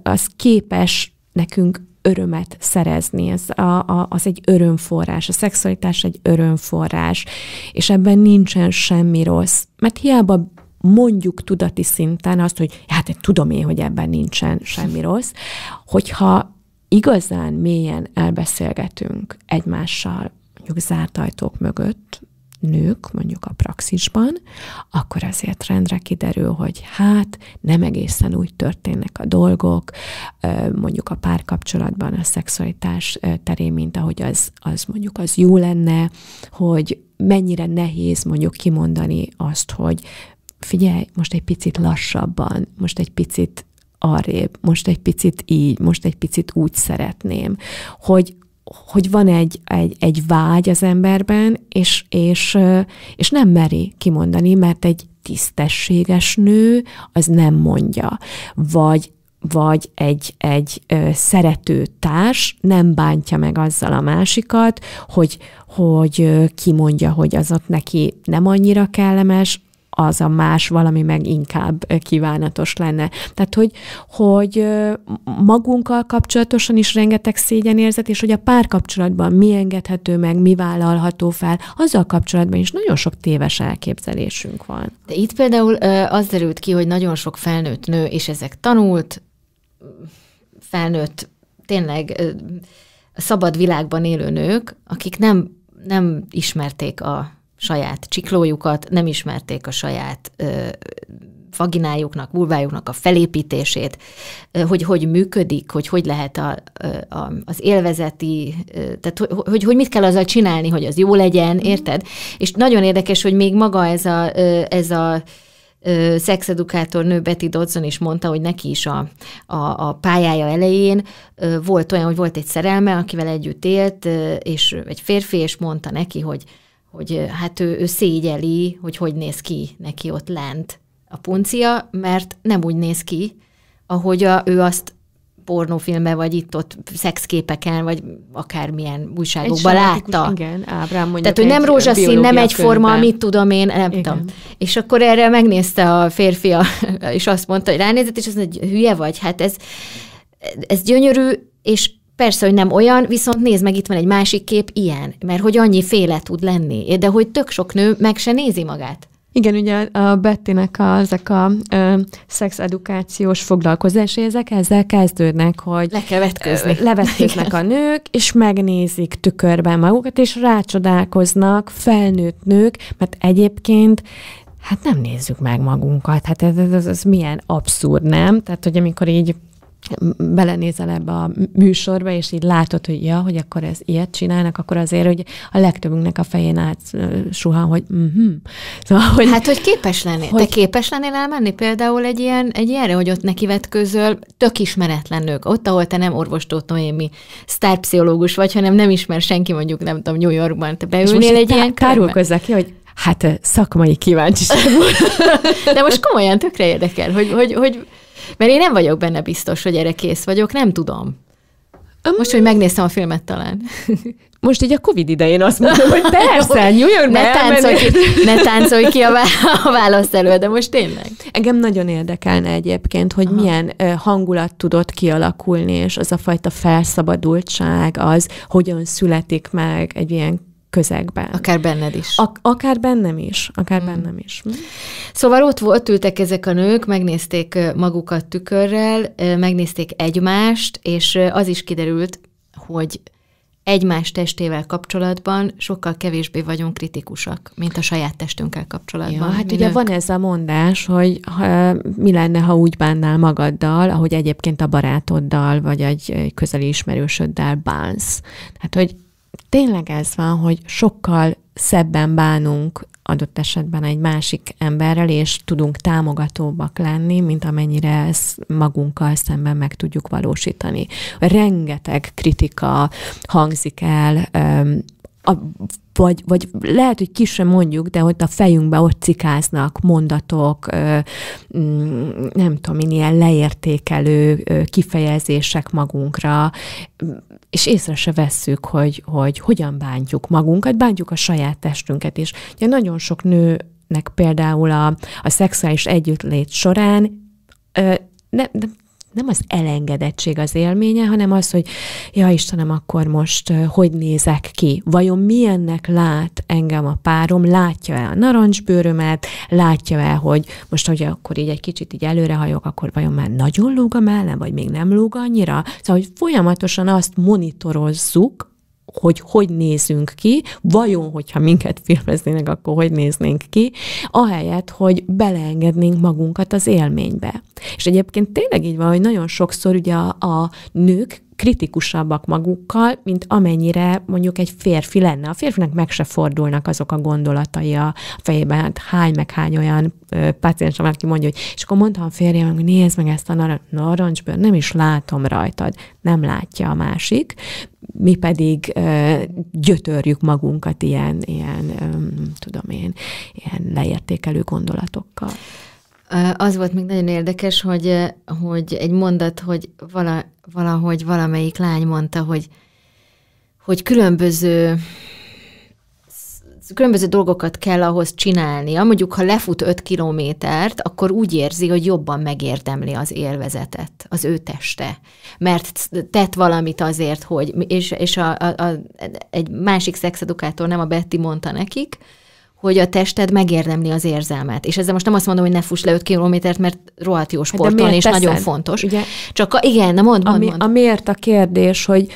az képes nekünk örömet szerezni. Ez a, a, az egy örömforrás, a szexualitás egy örömforrás, és ebben nincsen semmi rossz. Mert hiába mondjuk tudati szinten azt, hogy hát tudom én, hogy ebben nincsen semmi rossz, hogyha igazán mélyen elbeszélgetünk egymással, mondjuk zárt ajtók mögött, nők, mondjuk a praxisban, akkor azért rendre kiderül, hogy hát nem egészen úgy történnek a dolgok, mondjuk a párkapcsolatban a szexualitás terén, mint ahogy az, az mondjuk az jó lenne, hogy mennyire nehéz mondjuk kimondani azt, hogy figyelj, most egy picit lassabban, most egy picit arrébb, most egy picit így, most egy picit úgy szeretném, hogy, hogy van egy, egy, egy vágy az emberben, és, és, és nem meri kimondani, mert egy tisztességes nő az nem mondja. Vagy vagy egy, egy ö, szerető társ nem bántja meg azzal a másikat, hogy, hogy ö, kimondja, hogy az ott neki nem annyira kellemes, az a más valami meg inkább kívánatos lenne. Tehát, hogy, hogy magunkkal kapcsolatosan is rengeteg szégyenérzet, és hogy a párkapcsolatban mi engedhető meg, mi vállalható fel, azzal kapcsolatban is nagyon sok téves elképzelésünk van. De itt például az derült ki, hogy nagyon sok felnőtt nő, és ezek tanult, felnőtt, tényleg szabad világban élő nők, akik nem, nem ismerték a saját csiklójukat, nem ismerték a saját ö, vaginájuknak, vulvájuknak a felépítését, hogy hogy működik, hogy hogy lehet a, a, az élvezeti, tehát hogy, hogy, hogy mit kell azzal csinálni, hogy az jó legyen, mhm. érted? Mm. És nagyon érdekes, hogy még maga ez a, ez a szexedukátor nő Betty Dodson is mondta, hogy neki is a, a, a pályája elején volt olyan, hogy volt egy szerelme, akivel együtt élt, és egy férfi, és mondta neki, hogy hogy hát ő, ő szégyeli, hogy hogy néz ki neki ott lent a puncia, mert nem úgy néz ki, ahogy a, ő azt pornófilme, vagy itt-ott szexképeken, vagy akármilyen újságokban látta. Igen, ábrám mondjuk Tehát, hogy nem rózsaszín, nem egyforma, könyvben. mit tudom én, nem igen. tudom. És akkor erre megnézte a férfi, <laughs> és azt mondta, hogy ránézett, és azt mondta, hogy hülye vagy, hát ez, ez gyönyörű, és Persze, hogy nem olyan, viszont nézd meg, itt van egy másik kép, ilyen. Mert hogy annyi féle tud lenni. De hogy tök sok nő meg se nézi magát. Igen, ugye a Bettinek a, ezek a ö, szexedukációs foglalkozási, ezek ezzel kezdődnek, hogy le a nők, és megnézik tükörben magukat, és rácsodálkoznak felnőtt nők, mert egyébként hát nem nézzük meg magunkat. Hát ez, ez, ez, ez milyen abszurd, nem? Tehát, hogy amikor így belenézel ebbe a műsorba, és így látod, hogy ja, hogy akkor ez ilyet csinálnak, akkor azért, hogy a legtöbbünknek a fején át suhan, hogy mhm. Szóval, hogy, hát, hogy képes lennél. Hogy... Te képes lennél elmenni például egy, ilyen, egy ilyenre, hogy ott nekivetközöl tök ismeretlen nők, ott, ahol te nem orvostót Noémi sztárpszichológus vagy, hanem nem ismer senki mondjuk, nem tudom, New Yorkban. Te beülnél egy ilyen kárulkozzak ki, hogy hát szakmai kíváncsiság <laughs> De most komolyan tökre érdekel, hogy, hogy, hogy mert én nem vagyok benne biztos, hogy erre kész vagyok, nem tudom. Most, hogy megnéztem a filmet talán. <laughs> Most így a Covid idején azt mondom, hogy persze, nyúljon <laughs> ne táncolj, ki, ne táncolj ki a, vá- a választ elő, de most tényleg. Engem nagyon érdekelne egyébként, hogy Aha. milyen hangulat tudott kialakulni, és az a fajta felszabadultság, az hogyan születik meg egy ilyen közegben. Akár benned is. Ak- akár bennem is, akár mm. bennem is. Hm? Szóval ott volt, ültek ezek a nők, megnézték magukat tükörrel, megnézték egymást, és az is kiderült, hogy egymás testével kapcsolatban sokkal kevésbé vagyunk kritikusak, mint a saját testünkkel kapcsolatban. Ja, hát ugye nők. van ez a mondás, hogy ha, mi lenne, ha úgy bánnál magaddal, ahogy egyébként a barátoddal, vagy egy közeli ismerősöddel bánsz. Hát, hogy tényleg ez van, hogy sokkal szebben bánunk adott esetben egy másik emberrel, és tudunk támogatóbbak lenni, mint amennyire ezt magunkkal szemben meg tudjuk valósítani. Rengeteg kritika hangzik el a vagy, vagy lehet, hogy ki sem mondjuk, de ott a fejünkbe ott cikáznak mondatok, mm, nem tudom ilyen leértékelő kifejezések magunkra, és észre se vesszük, hogy, hogy hogyan bántjuk magunkat, bántjuk a saját testünket is. Ugye nagyon sok nőnek például a, a szexuális együttlét során ne, nem, nem az elengedettség az élménye, hanem az, hogy ja Istenem, akkor most hogy nézek ki? Vajon milyennek lát engem a párom? Látja-e a narancsbőrömet? Látja-e, hogy most, hogy akkor így egy kicsit így előrehajok, akkor vajon már nagyon lóg a mellem, vagy még nem lóg annyira? Szóval, hogy folyamatosan azt monitorozzuk, hogy hogy nézünk ki, vajon, hogyha minket filmeznének, akkor hogy néznénk ki, ahelyett, hogy beleengednénk magunkat az élménybe. És egyébként tényleg így van, hogy nagyon sokszor ugye a, a nők kritikusabbak magukkal, mint amennyire mondjuk egy férfi lenne. A férfinek meg se fordulnak azok a gondolatai a fejében, hát hány meg hány olyan ö, paciens, aki mondja, hogy és akkor mondta a férjem, hogy nézd meg ezt a narancsbőr, nem is látom rajtad. Nem látja a másik, mi pedig gyötörjük magunkat ilyen, ilyen tudom én, ilyen leértékelő gondolatokkal. Az volt még nagyon érdekes, hogy, hogy egy mondat, hogy vala, valahogy valamelyik lány mondta, hogy, hogy különböző különböző dolgokat kell ahhoz csinálnia. Mondjuk, ha lefut 5 kilométert, akkor úgy érzi, hogy jobban megérdemli az élvezetet, az ő teste. Mert tett valamit azért, hogy, és, és a, a, a, egy másik szexedukátor, nem a Betty mondta nekik, hogy a tested megérdemli az érzelmet. És ezzel most nem azt mondom, hogy ne fuss le 5 kilométert, mert rohadt jó sportolni, és teszed? nagyon fontos. Ugye? Csak a, igen, na mondd, mondd, ami, mondd. miért a kérdés, hogy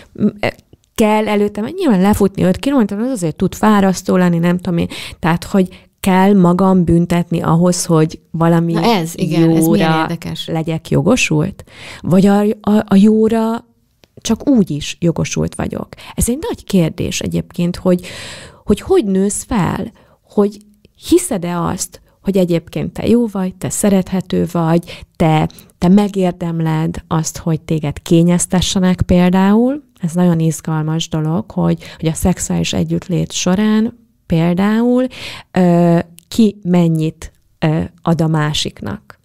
kell előtte, mert nyilván lefutni 5 kilométert, az azért tud fárasztó lenni, nem tudom én. Tehát, hogy kell magam büntetni ahhoz, hogy valami Na ez, igen, jóra ez legyek jogosult? Vagy a, a, a jóra csak úgy is jogosult vagyok? Ez egy nagy kérdés egyébként, hogy hogy, hogy nősz fel, hogy hiszed-e azt, hogy egyébként te jó vagy, te szerethető vagy, te, te megérdemled azt, hogy téged kényeztessenek például, ez nagyon izgalmas dolog, hogy, hogy a szexuális együttlét során például ki mennyit ad a másiknak.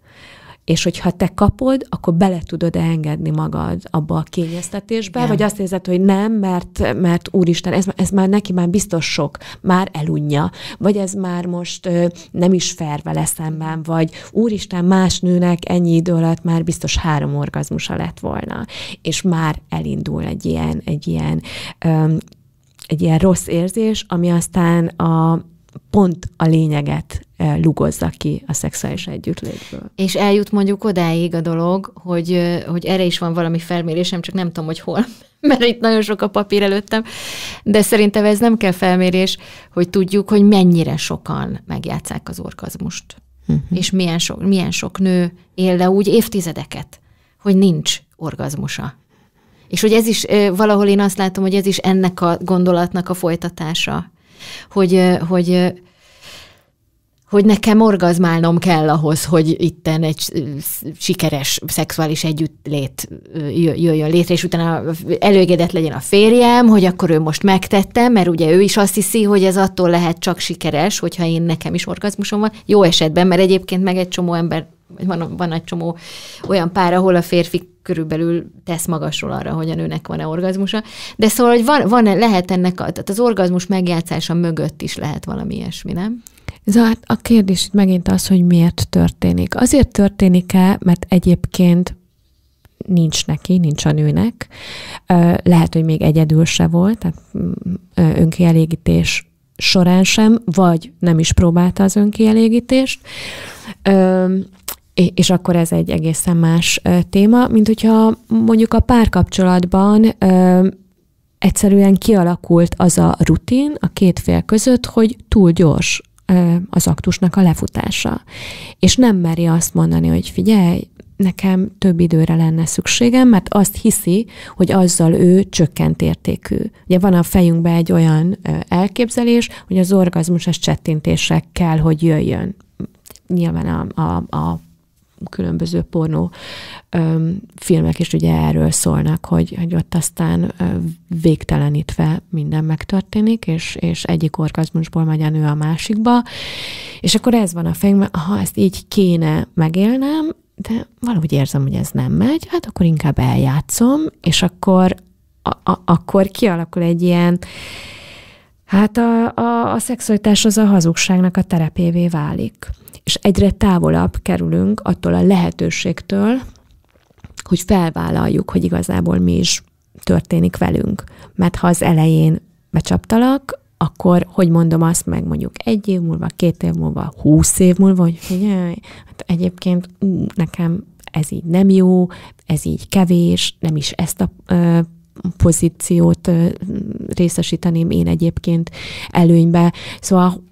És hogyha te kapod, akkor bele tudod engedni magad abba a kényeztetésbe, Igen. vagy azt érzed, hogy nem, mert, mert úristen, ez, ez már neki már biztos sok, már elunja, vagy ez már most ö, nem is fair vele szemben, vagy úristen, más nőnek ennyi idő alatt már biztos három orgazmusa lett volna, és már elindul egy ilyen, egy ilyen, ö, egy ilyen rossz érzés, ami aztán a, pont a lényeget Eh, lugozza ki a szexuális együttlétből. És eljut mondjuk odáig a dolog, hogy, eh, hogy erre is van valami felmérésem, csak nem tudom, hogy hol, <laughs> mert itt nagyon sok a papír előttem, de szerintem ez nem kell felmérés, hogy tudjuk, hogy mennyire sokan megjátszák az orgazmust. Uh-huh. És milyen sok, milyen sok nő él le úgy évtizedeket, hogy nincs orgazmusa. És hogy ez is, eh, valahol én azt látom, hogy ez is ennek a gondolatnak a folytatása, hogy, hogy hogy nekem orgazmálnom kell ahhoz, hogy itten egy sikeres szexuális együttlét jöjjön létre, és utána előgedett legyen a férjem, hogy akkor ő most megtette, mert ugye ő is azt hiszi, hogy ez attól lehet csak sikeres, hogyha én nekem is orgazmusom van. Jó esetben, mert egyébként meg egy csomó ember, van, van egy csomó olyan pár, ahol a férfi körülbelül tesz magasról arra, hogy a nőnek van-e orgazmusa. De szóval, hogy van, van lehet ennek, a, tehát az orgazmus megjátszása mögött is lehet valami ilyesmi, nem? Ez a, hát a kérdés itt megint az, hogy miért történik. Azért történik-e, mert egyébként nincs neki, nincs a nőnek. Lehet, hogy még egyedül se volt, tehát mm, önkielégítés során sem, vagy nem is próbálta az önkielégítést, és akkor ez egy egészen más téma, mint hogyha mondjuk a párkapcsolatban egyszerűen kialakult az a rutin a két fél között, hogy túl gyors az aktusnak a lefutása. És nem meri azt mondani, hogy figyelj, nekem több időre lenne szükségem, mert azt hiszi, hogy azzal ő csökkent értékű. Ugye van a fejünkben egy olyan elképzelés, hogy az orgazmus csettintések kell, hogy jöjjön nyilván a, a, a különböző pornó öm, filmek is ugye erről szólnak, hogy, hogy ott aztán végtelenítve minden megtörténik, és, és egyik orgazmusból megy a nő a másikba, és akkor ez van a fejünkben, ha ezt így kéne megélnem, de valahogy érzem, hogy ez nem megy, hát akkor inkább eljátszom, és akkor, a, a, akkor kialakul egy ilyen Hát a, a, a szexualitás az a hazugságnak a terepévé válik. És egyre távolabb kerülünk attól a lehetőségtől, hogy felvállaljuk, hogy igazából mi is történik velünk. Mert ha az elején becsaptalak, akkor hogy mondom azt meg mondjuk egy év múlva, két év múlva, húsz év múlva, hogy figyelj, hát egyébként ú, nekem ez így nem jó, ez így kevés, nem is ezt a ö, pozíciót részesíteném én egyébként előnybe. Szóval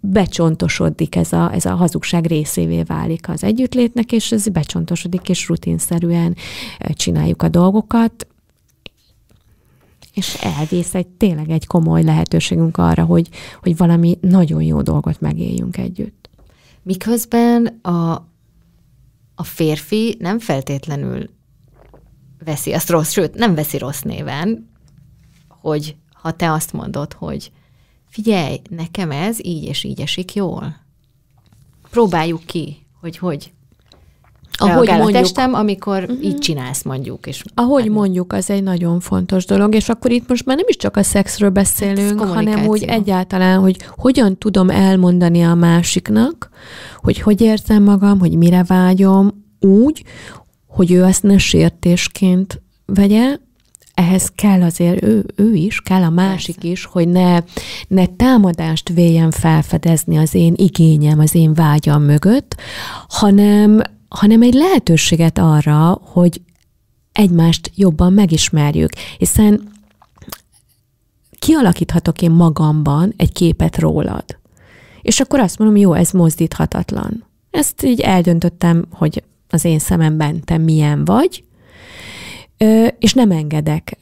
becsontosodik ez a, ez a hazugság részévé válik az együttlétnek, és ez becsontosodik, és rutinszerűen csináljuk a dolgokat, és elvész egy tényleg egy komoly lehetőségünk arra, hogy, hogy valami nagyon jó dolgot megéljünk együtt. Miközben a, a férfi nem feltétlenül veszi azt rossz, sőt, nem veszi rossz néven, hogy ha te azt mondod, hogy figyelj, nekem ez így és így esik jól. Próbáljuk ki, hogy hogy ahogy mondjuk, testem, amikor uh-huh. így mhm. csinálsz mondjuk. És Ahogy hát, mondjuk, az egy nagyon fontos dolog, és akkor itt most már nem is csak a szexről beszélünk, hanem úgy egyáltalán, hogy hogyan tudom elmondani a másiknak, hogy hogy érzem magam, hogy mire vágyom, úgy, hogy ő ezt ne sértésként vegye, ehhez kell azért ő, ő is, kell a másik Persze. is, hogy ne, ne támadást véljen felfedezni az én igényem, az én vágyam mögött, hanem, hanem egy lehetőséget arra, hogy egymást jobban megismerjük. Hiszen kialakíthatok én magamban egy képet rólad. És akkor azt mondom, jó, ez mozdíthatatlan. Ezt így eldöntöttem, hogy az én szememben te milyen vagy, és nem engedek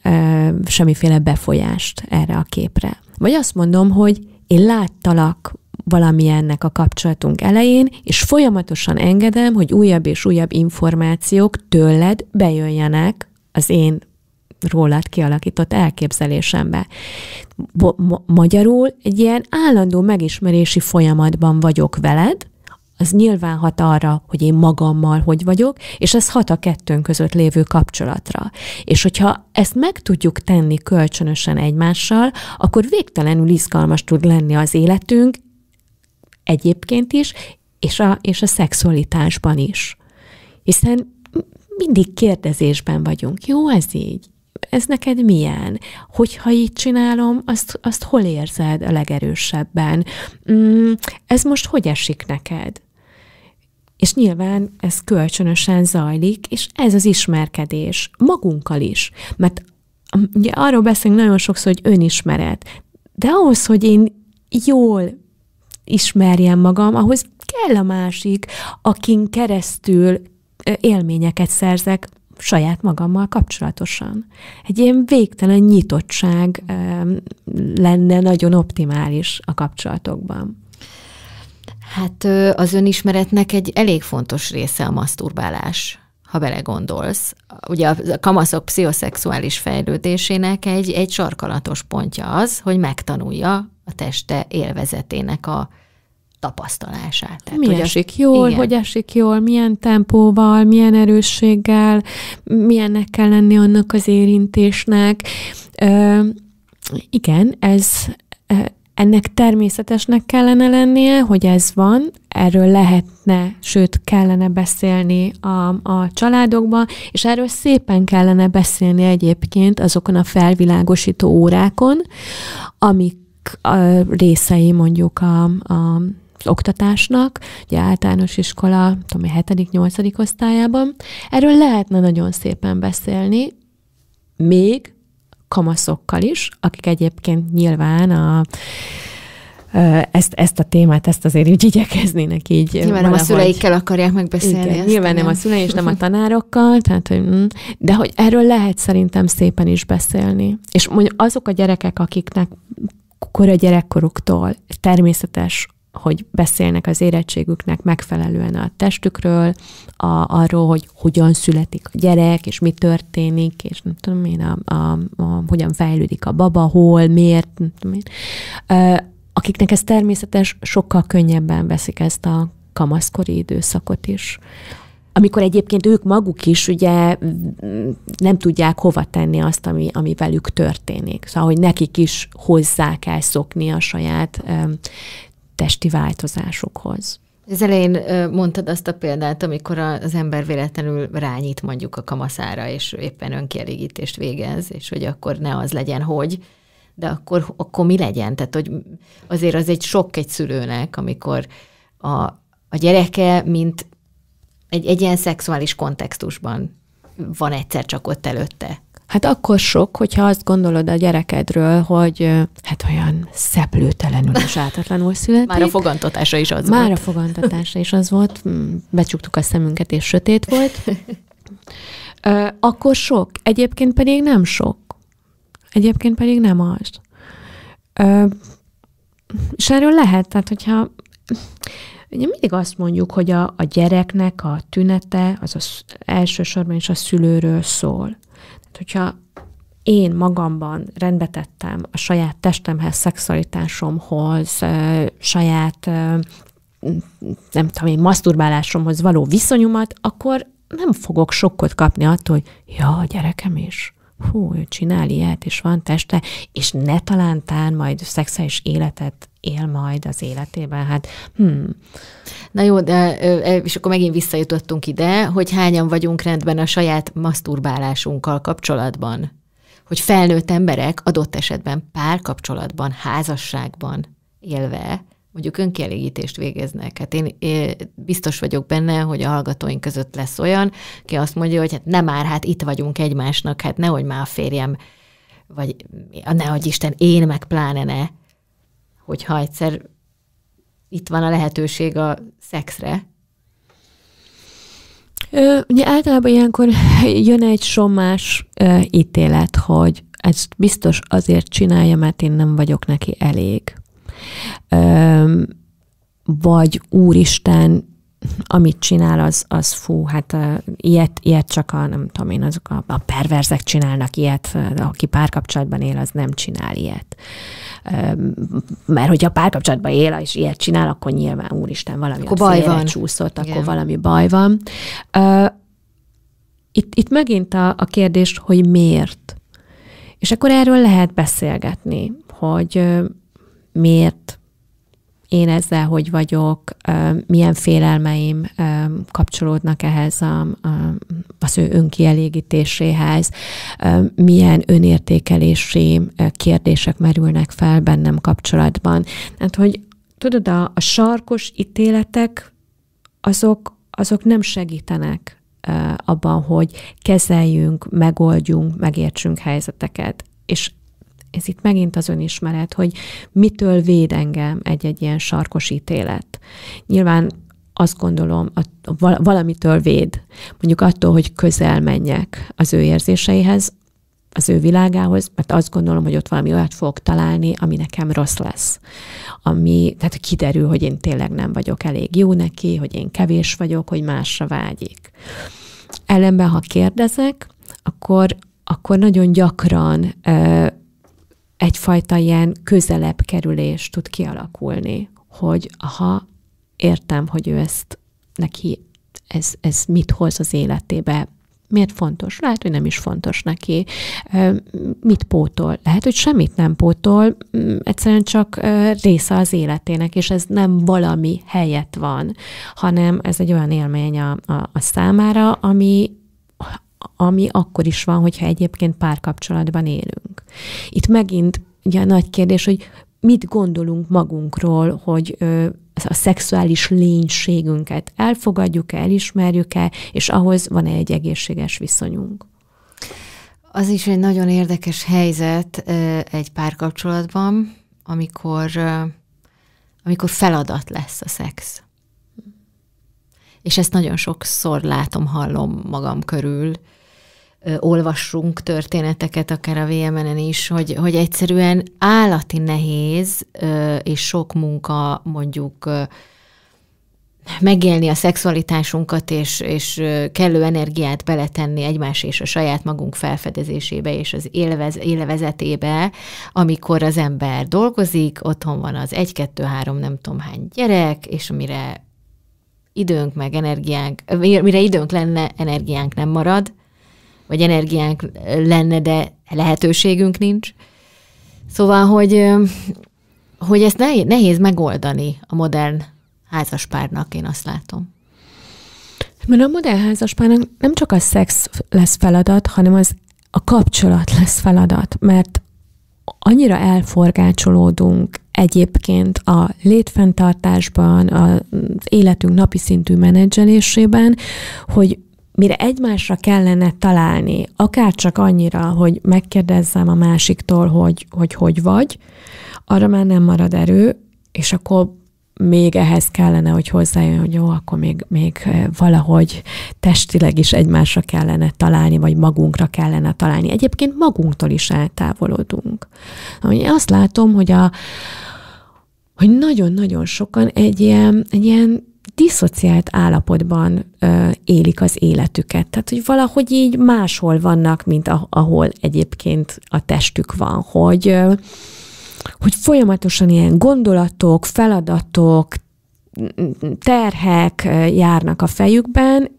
semmiféle befolyást erre a képre. Vagy azt mondom, hogy én láttalak valamilyennek a kapcsolatunk elején, és folyamatosan engedem, hogy újabb és újabb információk tőled bejöjjenek az én rólad kialakított elképzelésembe. magyarul egy ilyen állandó megismerési folyamatban vagyok veled, az nyilván hat arra, hogy én magammal hogy vagyok, és ez hat a kettőn között lévő kapcsolatra. És hogyha ezt meg tudjuk tenni kölcsönösen egymással, akkor végtelenül izgalmas tud lenni az életünk, egyébként is, és a, és a szexualitásban is. Hiszen mindig kérdezésben vagyunk. Jó ez így? Ez neked milyen? Hogyha így csinálom, azt, azt hol érzed a legerősebben? Mm, ez most hogy esik neked? És nyilván ez kölcsönösen zajlik, és ez az ismerkedés magunkkal is. Mert ugye arról beszélünk nagyon sokszor, hogy önismeret, de ahhoz, hogy én jól ismerjem magam, ahhoz kell a másik, akin keresztül élményeket szerzek saját magammal kapcsolatosan. Egy ilyen végtelen nyitottság lenne nagyon optimális a kapcsolatokban. Hát az önismeretnek egy elég fontos része a maszturbálás ha belegondolsz. Ugye a kamaszok pszichoszexuális fejlődésének egy, egy sarkalatos pontja az, hogy megtanulja a teste élvezetének a tapasztalását. Tehát, mi hogy esik az, jól, igen. hogy esik jól, milyen tempóval, milyen erősséggel, milyennek kell lenni annak az érintésnek. Ö, igen, ez ennek természetesnek kellene lennie, hogy ez van, erről lehetne, sőt kellene beszélni a, a családokban, és erről szépen kellene beszélni egyébként azokon a felvilágosító órákon, amik a részei mondjuk a, a oktatásnak, ugye általános iskola, tudom, 7.-8. osztályában. Erről lehetne nagyon szépen beszélni, még kamaszokkal is, akik egyébként nyilván a ezt, ezt a témát, ezt azért így igyekeznének így. Nyilván valahogy. nem a szüleikkel akarják megbeszélni. Igen, ezt, nyilván nem, nem a szüleik, és nem a tanárokkal, tehát, hogy, mm, de hogy erről lehet szerintem szépen is beszélni. És mondjuk azok a gyerekek, akiknek kora gyerekkoruktól természetes hogy beszélnek az érettségüknek megfelelően a testükről, a, arról, hogy hogyan születik a gyerek, és mi történik, és nem tudom én, a, a, a, hogyan fejlődik a baba, hol, miért, nem tudom én. Akiknek ez természetes, sokkal könnyebben veszik ezt a kamaszkori időszakot is amikor egyébként ők maguk is ugye nem tudják hova tenni azt, ami, ami velük történik. Szóval, hogy nekik is hozzá kell szokni a saját testi változásokhoz. Az elején mondtad azt a példát, amikor az ember véletlenül rányít mondjuk a kamaszára, és éppen önkielégítést végez, és hogy akkor ne az legyen, hogy, de akkor, akkor mi legyen? Tehát, hogy azért az egy sok egy szülőnek, amikor a, a gyereke, mint egy, egy ilyen szexuális kontextusban van egyszer csak ott előtte. Hát akkor sok, hogyha azt gondolod a gyerekedről, hogy hát olyan szeplőtelenül és ártatlanul születik. Már a fogantatása is az Már volt. Már a fogantatása is az volt. Mm, becsuktuk a szemünket, és sötét volt. <laughs> akkor sok. Egyébként pedig nem sok. Egyébként pedig nem az. És erről lehet, tehát hogyha Ugye mindig azt mondjuk, hogy a, a gyereknek a tünete az, az elsősorban is a szülőről szól hogyha én magamban rendbe tettem a saját testemhez, szexualitásomhoz, saját nem tudom én, maszturbálásomhoz való viszonyomat, akkor nem fogok sokkot kapni attól, hogy ja, a gyerekem is hú, ő csinál ilyet, és van teste, és ne talántán majd szexuális életet él majd az életében. Hát, hmm. Na jó, de, és akkor megint visszajutottunk ide, hogy hányan vagyunk rendben a saját maszturbálásunkkal kapcsolatban. Hogy felnőtt emberek adott esetben párkapcsolatban, házasságban élve mondjuk önkielégítést végeznek. Hát én, én biztos vagyok benne, hogy a hallgatóink között lesz olyan, aki azt mondja, hogy hát nem már, hát itt vagyunk egymásnak, hát nehogy már a férjem, vagy nehogy Isten, én meg pláne ne, hogyha egyszer itt van a lehetőség a szexre, Ö, ugye általában ilyenkor jön egy sommás ö, ítélet, hogy ezt biztos azért csinálja, mert én nem vagyok neki elég vagy úristen, amit csinál, az, az fú, hát uh, ilyet, ilyet csak a, nem tudom én, azok a, a perverzek csinálnak ilyet, aki párkapcsolatban él, az nem csinál ilyet. Uh, mert hogyha párkapcsolatban él, és ilyet csinál, akkor nyilván úristen valami akkor baj van. csúszott, Igen. akkor valami baj van. Uh, itt, itt megint a, a kérdés, hogy miért. És akkor erről lehet beszélgetni, hogy miért én ezzel hogy vagyok, milyen félelmeim kapcsolódnak ehhez a, az ő önkielégítéséhez, milyen önértékelési kérdések merülnek fel bennem kapcsolatban. Tehát, hogy tudod, a, a sarkos ítéletek azok, azok nem segítenek abban, hogy kezeljünk, megoldjunk, megértsünk helyzeteket. És ez itt megint az önismeret, hogy mitől véd engem egy-egy ilyen sarkos ítélet. Nyilván azt gondolom, a, valamitől véd. Mondjuk attól, hogy közel menjek az ő érzéseihez, az ő világához, mert azt gondolom, hogy ott valami olyat fogok találni, ami nekem rossz lesz. Ami, tehát kiderül, hogy én tényleg nem vagyok elég jó neki, hogy én kevés vagyok, hogy másra vágyik. Ellenben, ha kérdezek, akkor, akkor nagyon gyakran ö, egyfajta ilyen közelebb kerülés tud kialakulni, hogy ha értem, hogy ő ezt neki ez, ez mit hoz az életébe, miért fontos, lehet, hogy nem is fontos neki, mit pótol, lehet, hogy semmit nem pótol, mm, egyszerűen csak része az életének, és ez nem valami helyett van, hanem ez egy olyan élmény a, a, a számára, ami ami akkor is van, hogyha egyébként párkapcsolatban élünk. Itt megint ugye a nagy kérdés, hogy mit gondolunk magunkról, hogy a szexuális lénységünket elfogadjuk-e, elismerjük-e, és ahhoz van-e egy egészséges viszonyunk. Az is egy nagyon érdekes helyzet egy párkapcsolatban, amikor, amikor feladat lesz a szex. És ezt nagyon sokszor látom, hallom magam körül, olvassunk történeteket, akár a VMN-en is, hogy, hogy egyszerűen állati nehéz és sok munka mondjuk megélni a szexualitásunkat, és, és kellő energiát beletenni egymás és a saját magunk felfedezésébe és az élvez, élvezetébe, amikor az ember dolgozik, otthon van az egy, kettő, három, nem tudom hány gyerek, és amire időnk meg energiánk, mire időnk lenne, energiánk nem marad, vagy energiánk lenne, de lehetőségünk nincs. Szóval, hogy, hogy ezt nehéz megoldani a modern házaspárnak, én azt látom. Mert a modern házaspárnak nem csak a szex lesz feladat, hanem az a kapcsolat lesz feladat, mert annyira elforgácsolódunk egyébként a létfenntartásban, az életünk napi szintű menedzselésében, hogy mire egymásra kellene találni, akár csak annyira, hogy megkérdezzem a másiktól, hogy hogy, hogy vagy, arra már nem marad erő, és akkor még ehhez kellene, hogy hozzájön, hogy jó, akkor még, még eh, valahogy testileg is egymásra kellene találni, vagy magunkra kellene találni. Egyébként magunktól is eltávolodunk. Én azt látom, hogy a, hogy nagyon-nagyon sokan egy ilyen, egy ilyen diszociált állapotban ö, élik az életüket. Tehát, hogy valahogy így máshol vannak, mint a, ahol egyébként a testük van, hogy, ö, hogy folyamatosan ilyen gondolatok, feladatok, terhek járnak a fejükben,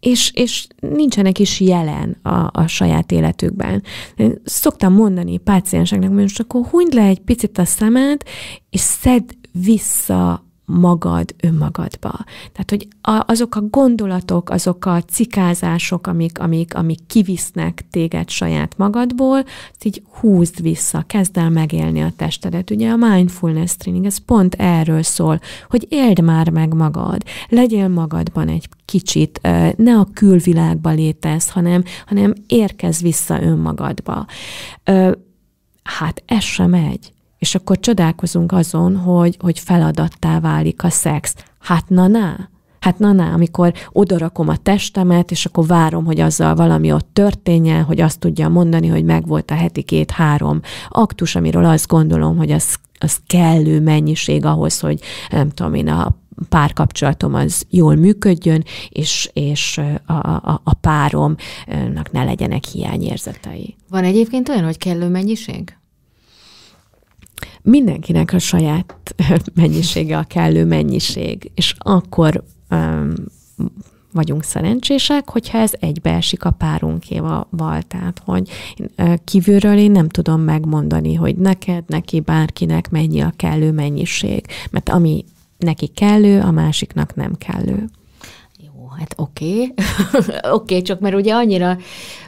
és, és nincsenek is jelen a, a saját életükben. Én szoktam mondani pácienseknek, hogy most akkor hunyd le egy picit a szemed, és szedd vissza magad önmagadba. Tehát, hogy a, azok a gondolatok, azok a cikázások, amik, amik, amik kivisznek téged saját magadból, azt így húzd vissza, kezd el megélni a testedet. Ugye a mindfulness training, ez pont erről szól, hogy éld már meg magad, legyél magadban egy kicsit, ne a külvilágba létez, hanem, hanem érkezz vissza önmagadba. Hát ez sem megy és akkor csodálkozunk azon, hogy, hogy feladattá válik a szex. Hát na, na. Hát na, na, amikor odarakom a testemet, és akkor várom, hogy azzal valami ott történjen, hogy azt tudja mondani, hogy megvolt a heti két-három aktus, amiről azt gondolom, hogy az, az kellő mennyiség ahhoz, hogy nem tudom én, a párkapcsolatom az jól működjön, és, és a, a, a páromnak ne legyenek hiányérzetei. Van egyébként olyan, hogy kellő mennyiség? mindenkinek a saját mennyisége a kellő mennyiség, és akkor um, vagyunk szerencsések, hogyha ez egybeesik a párunkéval, tehát hogy kívülről én nem tudom megmondani, hogy neked, neki, bárkinek mennyi a kellő mennyiség, mert ami neki kellő, a másiknak nem kellő hát oké, okay. <laughs> oké, okay, csak mert ugye annyira,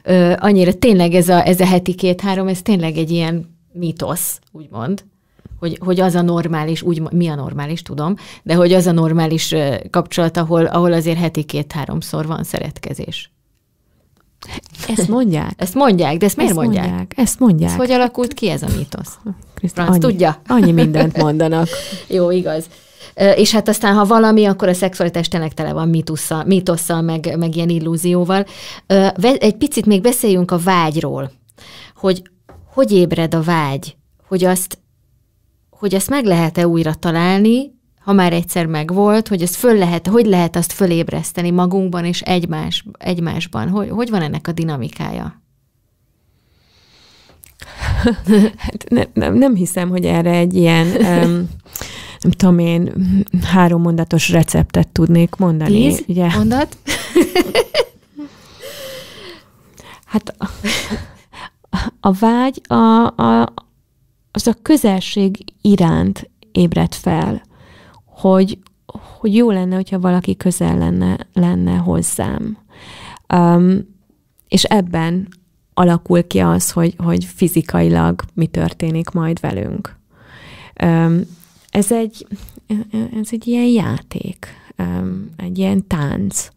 ö, annyira tényleg ez a, ez a heti két-három, ez tényleg egy ilyen mítosz, úgymond, hogy, hogy az a normális, úgy, mi a normális, tudom, de hogy az a normális kapcsolat, ahol, ahol azért heti két-háromszor van szeretkezés. Ezt mondják. Ezt mondják, de ezt miért ezt mondják? mondják? Ezt mondják. Ezt hogy alakult ki ez a mítosz? Krisztán, Franz, annyi, tudja? Annyi mindent mondanak. <laughs> Jó, igaz. És hát aztán, ha valami, akkor a szexualitás tényleg tele van mítosszal, mítosszal meg, meg ilyen illúzióval. Egy picit még beszéljünk a vágyról, hogy hogy ébred a vágy, hogy azt hogy ezt meg lehet-e újra találni, ha már egyszer megvolt, hogy ez föl lehet, hogy lehet azt fölébreszteni magunkban és egymás, egymásban? Hogy, hogy van ennek a dinamikája? <laughs> hát ne, nem, nem hiszem, hogy erre egy ilyen, um, nem tudom én, három mondatos receptet tudnék mondani. Tíz ugye? mondat? <laughs> hát a, a vágy a, a, az a közelség iránt ébred fel, hogy, hogy jó lenne, hogyha valaki közel lenne, lenne hozzám. Um, és ebben alakul ki az, hogy, hogy fizikailag mi történik majd velünk. Um, ez egy, ez egy ilyen játék, um, egy ilyen tánc,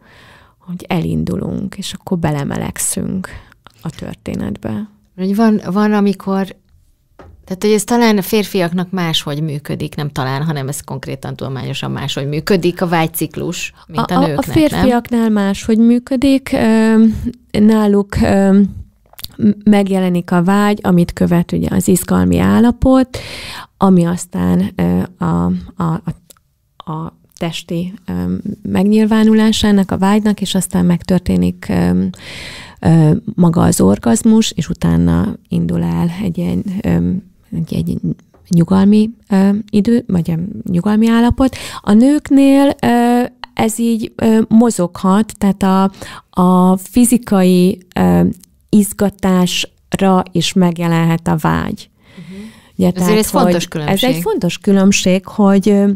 hogy elindulunk, és akkor belemelegszünk a történetbe. van, van, amikor tehát, hogy ez talán a férfiaknak máshogy működik, nem talán, hanem ez konkrétan tudományosan máshogy működik a vágyciklus, mint a, a nőknek, A férfiaknál nem? máshogy működik, náluk megjelenik a vágy, amit követ ugye az izgalmi állapot, ami aztán a, a, a, a testi megnyilvánulásának, a vágynak, és aztán megtörténik maga az orgazmus, és utána indul el egy ilyen neki egy nyugalmi ö, idő, vagy nyugalmi állapot. A nőknél ö, ez így ö, mozoghat, tehát a, a fizikai ö, izgatásra is megjelenhet a vágy. Uh-huh. Ugye, tehát, ez fontos különbség. Ez egy fontos különbség, hogy ö,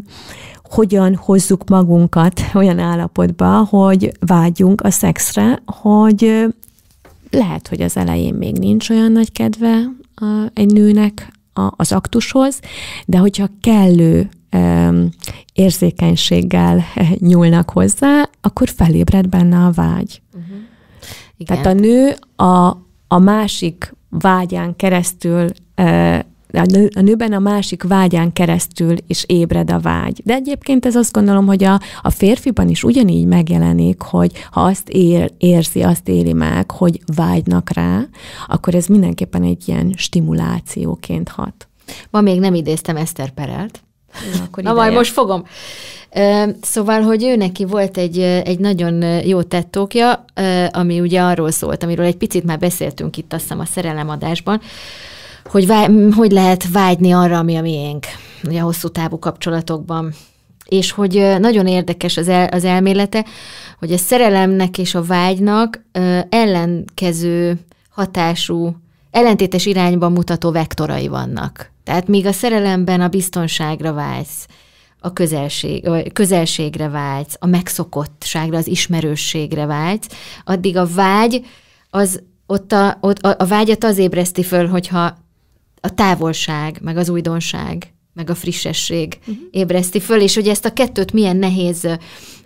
hogyan hozzuk magunkat <laughs> olyan állapotba, hogy vágyunk a szexre, hogy ö, lehet, hogy az elején még nincs olyan nagy kedve a, egy nőnek a, az aktushoz, de hogyha kellő érzékenységgel <laughs> nyúlnak hozzá, akkor felébred benne a vágy. Uh-huh. Igen. Tehát a nő a, a másik vágyán keresztül eh, a, nő, a nőben a másik vágyán keresztül is ébred a vágy. De egyébként ez azt gondolom, hogy a, a férfiban is ugyanígy megjelenik, hogy ha azt ér, érzi, azt éli meg, hogy vágynak rá, akkor ez mindenképpen egy ilyen stimulációként hat. Ma még nem idéztem Eszter Perelt. Na, akkor Na majd most fogom. Szóval, hogy ő neki volt egy, egy nagyon jó tettókja, ami ugye arról szólt, amiről egy picit már beszéltünk itt, azt hiszem, a szerelemadásban, adásban, hogy hogy lehet vágyni arra, ami a miénk, ugye a hosszú távú kapcsolatokban. És hogy nagyon érdekes az, el, az elmélete, hogy a szerelemnek és a vágynak ö, ellenkező hatású, ellentétes irányba mutató vektorai vannak. Tehát míg a szerelemben a biztonságra vágysz, a közelség, közelségre vágysz, a megszokottságra, az ismerősségre vágysz, addig a vágy az ott a, ott a, a vágyat az ébreszti föl, hogyha a távolság, meg az újdonság, meg a frissesség uh-huh. ébreszti föl, és hogy ezt a kettőt milyen nehéz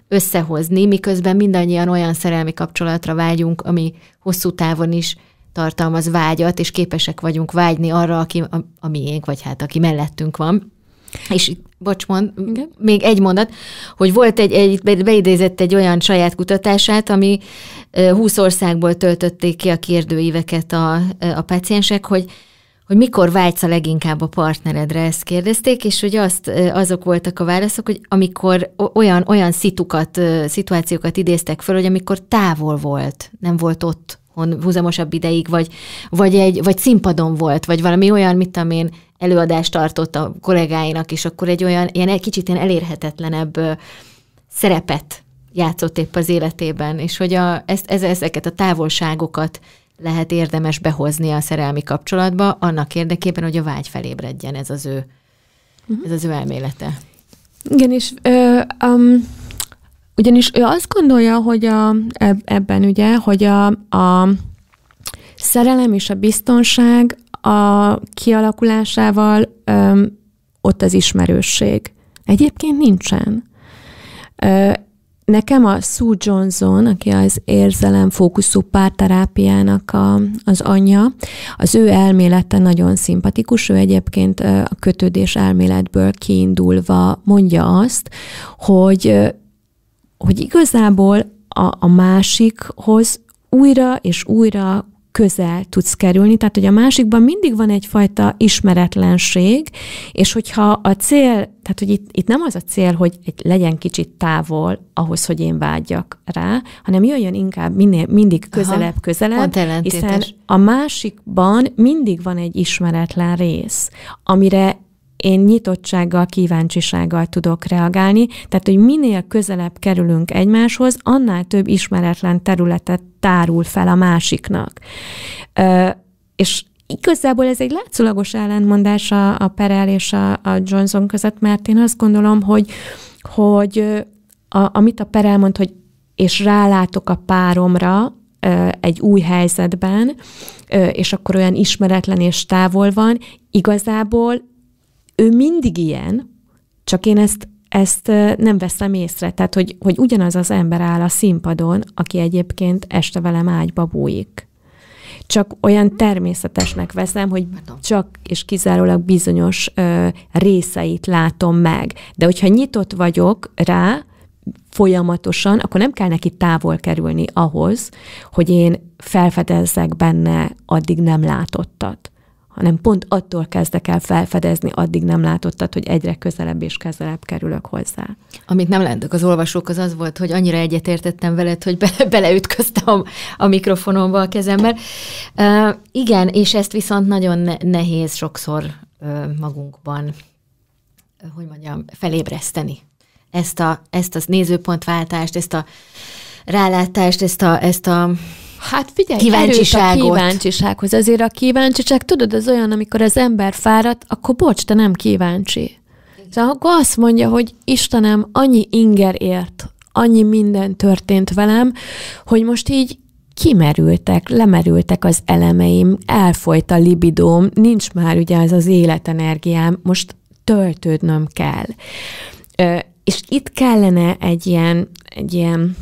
összehozni, miközben mindannyian olyan szerelmi kapcsolatra vágyunk, ami hosszú távon is tartalmaz vágyat, és képesek vagyunk vágyni arra, aki a, a miénk, vagy hát aki mellettünk van. És bocs, mond, Igen. még egy mondat, hogy volt egy, egy, beidézett egy olyan saját kutatását, ami 20 országból töltötték ki a kérdőíveket a, a paciensek, hogy hogy mikor vágysz a leginkább a partneredre, ezt kérdezték, és hogy azt, azok voltak a válaszok, hogy amikor olyan, olyan szitukat, szituációkat idéztek föl, hogy amikor távol volt, nem volt ott húzamosabb ideig, vagy, vagy, egy, vagy színpadon volt, vagy valami olyan, mit tudom én, előadást tartott a kollégáinak, és akkor egy olyan, ilyen kicsit ilyen elérhetetlenebb szerepet játszott épp az életében, és hogy a, ezt, ezeket a távolságokat lehet érdemes behozni a szerelmi kapcsolatba, annak érdekében, hogy a vágy felébredjen ez az ő, uh-huh. ez az ő elmélete. Igen, és ö, um, ugyanis ő azt gondolja, hogy a, ebben ugye, hogy a, a szerelem és a biztonság a kialakulásával ö, ott az ismerősség. Egyébként nincsen. Ö, Nekem a Sue Johnson, aki az fókuszú párterápiának a, az anyja, az ő elmélete nagyon szimpatikus. Ő egyébként a kötődés elméletből kiindulva mondja azt, hogy, hogy igazából a, a másikhoz újra és újra közel tudsz kerülni, tehát hogy a másikban mindig van egyfajta ismeretlenség, és hogyha a cél, tehát hogy itt, itt nem az a cél, hogy egy, legyen kicsit távol ahhoz, hogy én vágyjak rá, hanem jöjjön inkább minél, mindig közelebb, Aha, közelebb, hiszen a másikban mindig van egy ismeretlen rész, amire én nyitottsággal, kíváncsisággal tudok reagálni, tehát hogy minél közelebb kerülünk egymáshoz, annál több ismeretlen területet tárul fel a másiknak. Ö, és igazából ez egy látszólagos ellentmondás a, a Perel és a, a Johnson között, mert én azt gondolom, hogy, hogy a, amit a Perel mond, hogy és rálátok a páromra, egy új helyzetben, és akkor olyan ismeretlen és távol van, igazából ő mindig ilyen, csak én ezt, ezt nem veszem észre. Tehát, hogy, hogy ugyanaz az ember áll a színpadon, aki egyébként este velem ágyba bújik. Csak olyan természetesnek veszem, hogy csak és kizárólag bizonyos ö, részeit látom meg. De hogyha nyitott vagyok rá, folyamatosan, akkor nem kell neki távol kerülni ahhoz, hogy én felfedezzek benne addig nem látottat hanem pont attól kezdek el felfedezni, addig nem látottad, hogy egyre közelebb és közelebb kerülök hozzá. Amit nem látok az olvasók, az az volt, hogy annyira egyetértettem veled, hogy be- <laughs> beleütköztem a mikrofonomba a kezemmel. Uh, igen, és ezt viszont nagyon nehéz sokszor uh, magunkban, uh, hogy mondjam, felébreszteni. Ezt a, ezt a nézőpontváltást, ezt a rálátást, ezt a, ezt a Hát figyelj, kíváncsiságot. a kíváncsisághoz. Azért a kíváncsiság, tudod, az olyan, amikor az ember fáradt, akkor bocs, te nem kíváncsi. Szóval akkor azt mondja, hogy Istenem, annyi inger ért, annyi minden történt velem, hogy most így kimerültek, lemerültek az elemeim, elfolyt a libidóm, nincs már ugye az az életenergiám, most töltődnöm kell. És itt kellene egy ilyen, egy ilyen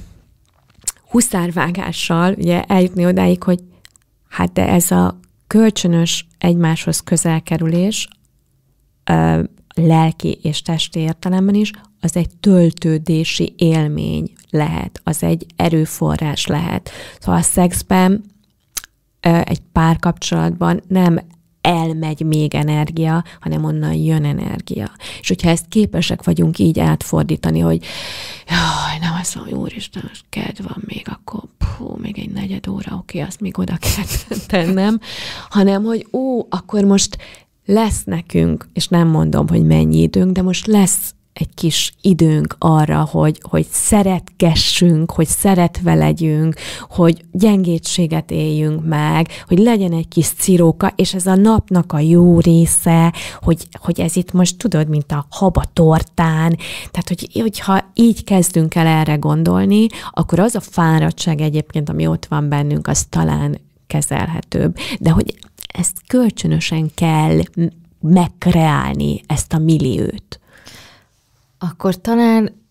huszárvágással ugye eljutni odáig, hogy hát de ez a kölcsönös egymáshoz közelkerülés ö, lelki és testi értelemben is, az egy töltődési élmény lehet, az egy erőforrás lehet. Szóval a szexben, egy párkapcsolatban nem elmegy még energia, hanem onnan jön energia. És hogyha ezt képesek vagyunk így átfordítani, hogy jaj, nem azt mondom, úristen, most kedv van még, akkor pú, még egy negyed óra, oké, azt még oda kell <laughs> tennem, hanem, hogy ó, akkor most lesz nekünk, és nem mondom, hogy mennyi időnk, de most lesz egy kis időnk arra, hogy, hogy szeretkessünk, hogy szeretve legyünk, hogy gyengétséget éljünk meg, hogy legyen egy kis ciróka, és ez a napnak a jó része, hogy, hogy ez itt most tudod, mint a haba tortán, tehát hogy, hogyha így kezdünk el erre gondolni, akkor az a fáradtság egyébként, ami ott van bennünk, az talán kezelhetőbb. De hogy ezt kölcsönösen kell megkreálni, ezt a milliót akkor talán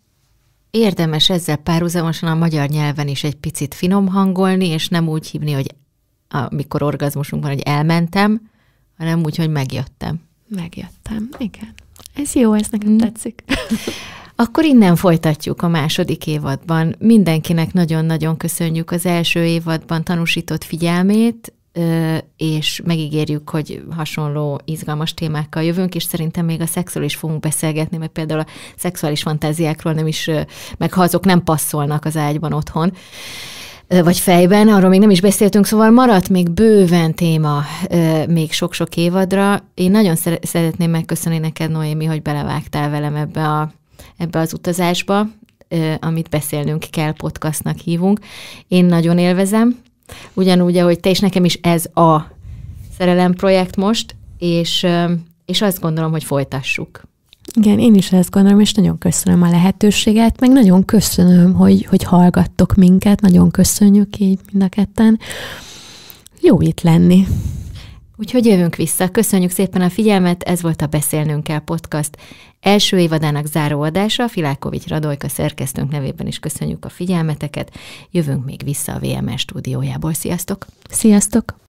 érdemes ezzel párhuzamosan a magyar nyelven is egy picit finom hangolni, és nem úgy hívni, hogy amikor orgazmusunk van, hogy elmentem, hanem úgy, hogy megjöttem. Megjöttem, igen. Ez jó, ez nekem mm. tetszik. <laughs> Akkor innen folytatjuk a második évadban. Mindenkinek nagyon-nagyon köszönjük az első évadban tanúsított figyelmét, és megígérjük, hogy hasonló izgalmas témákkal jövünk, és szerintem még a szexről is fogunk beszélgetni, mert például a szexuális fantáziákról nem is, meg ha azok nem passzolnak az ágyban otthon, vagy fejben, arról még nem is beszéltünk, szóval maradt még bőven téma még sok-sok évadra. Én nagyon szeretném megköszönni neked, Noémi, hogy belevágtál velem ebbe, a, ebbe az utazásba, amit beszélnünk kell podcastnak hívunk. Én nagyon élvezem, Ugyanúgy, ahogy te és nekem is ez a projekt most, és, és azt gondolom, hogy folytassuk. Igen, én is ezt gondolom, és nagyon köszönöm a lehetőséget, meg nagyon köszönöm, hogy, hogy hallgattok minket, nagyon köszönjük így mind a ketten. Jó itt lenni. Úgyhogy jövünk vissza. Köszönjük szépen a figyelmet, ez volt a Beszélnünk kell podcast első évadának záróadása, adása. Filákovics Radojka szerkesztőnk nevében is köszönjük a figyelmeteket. Jövünk még vissza a VMS stúdiójából. Sziasztok! Sziasztok!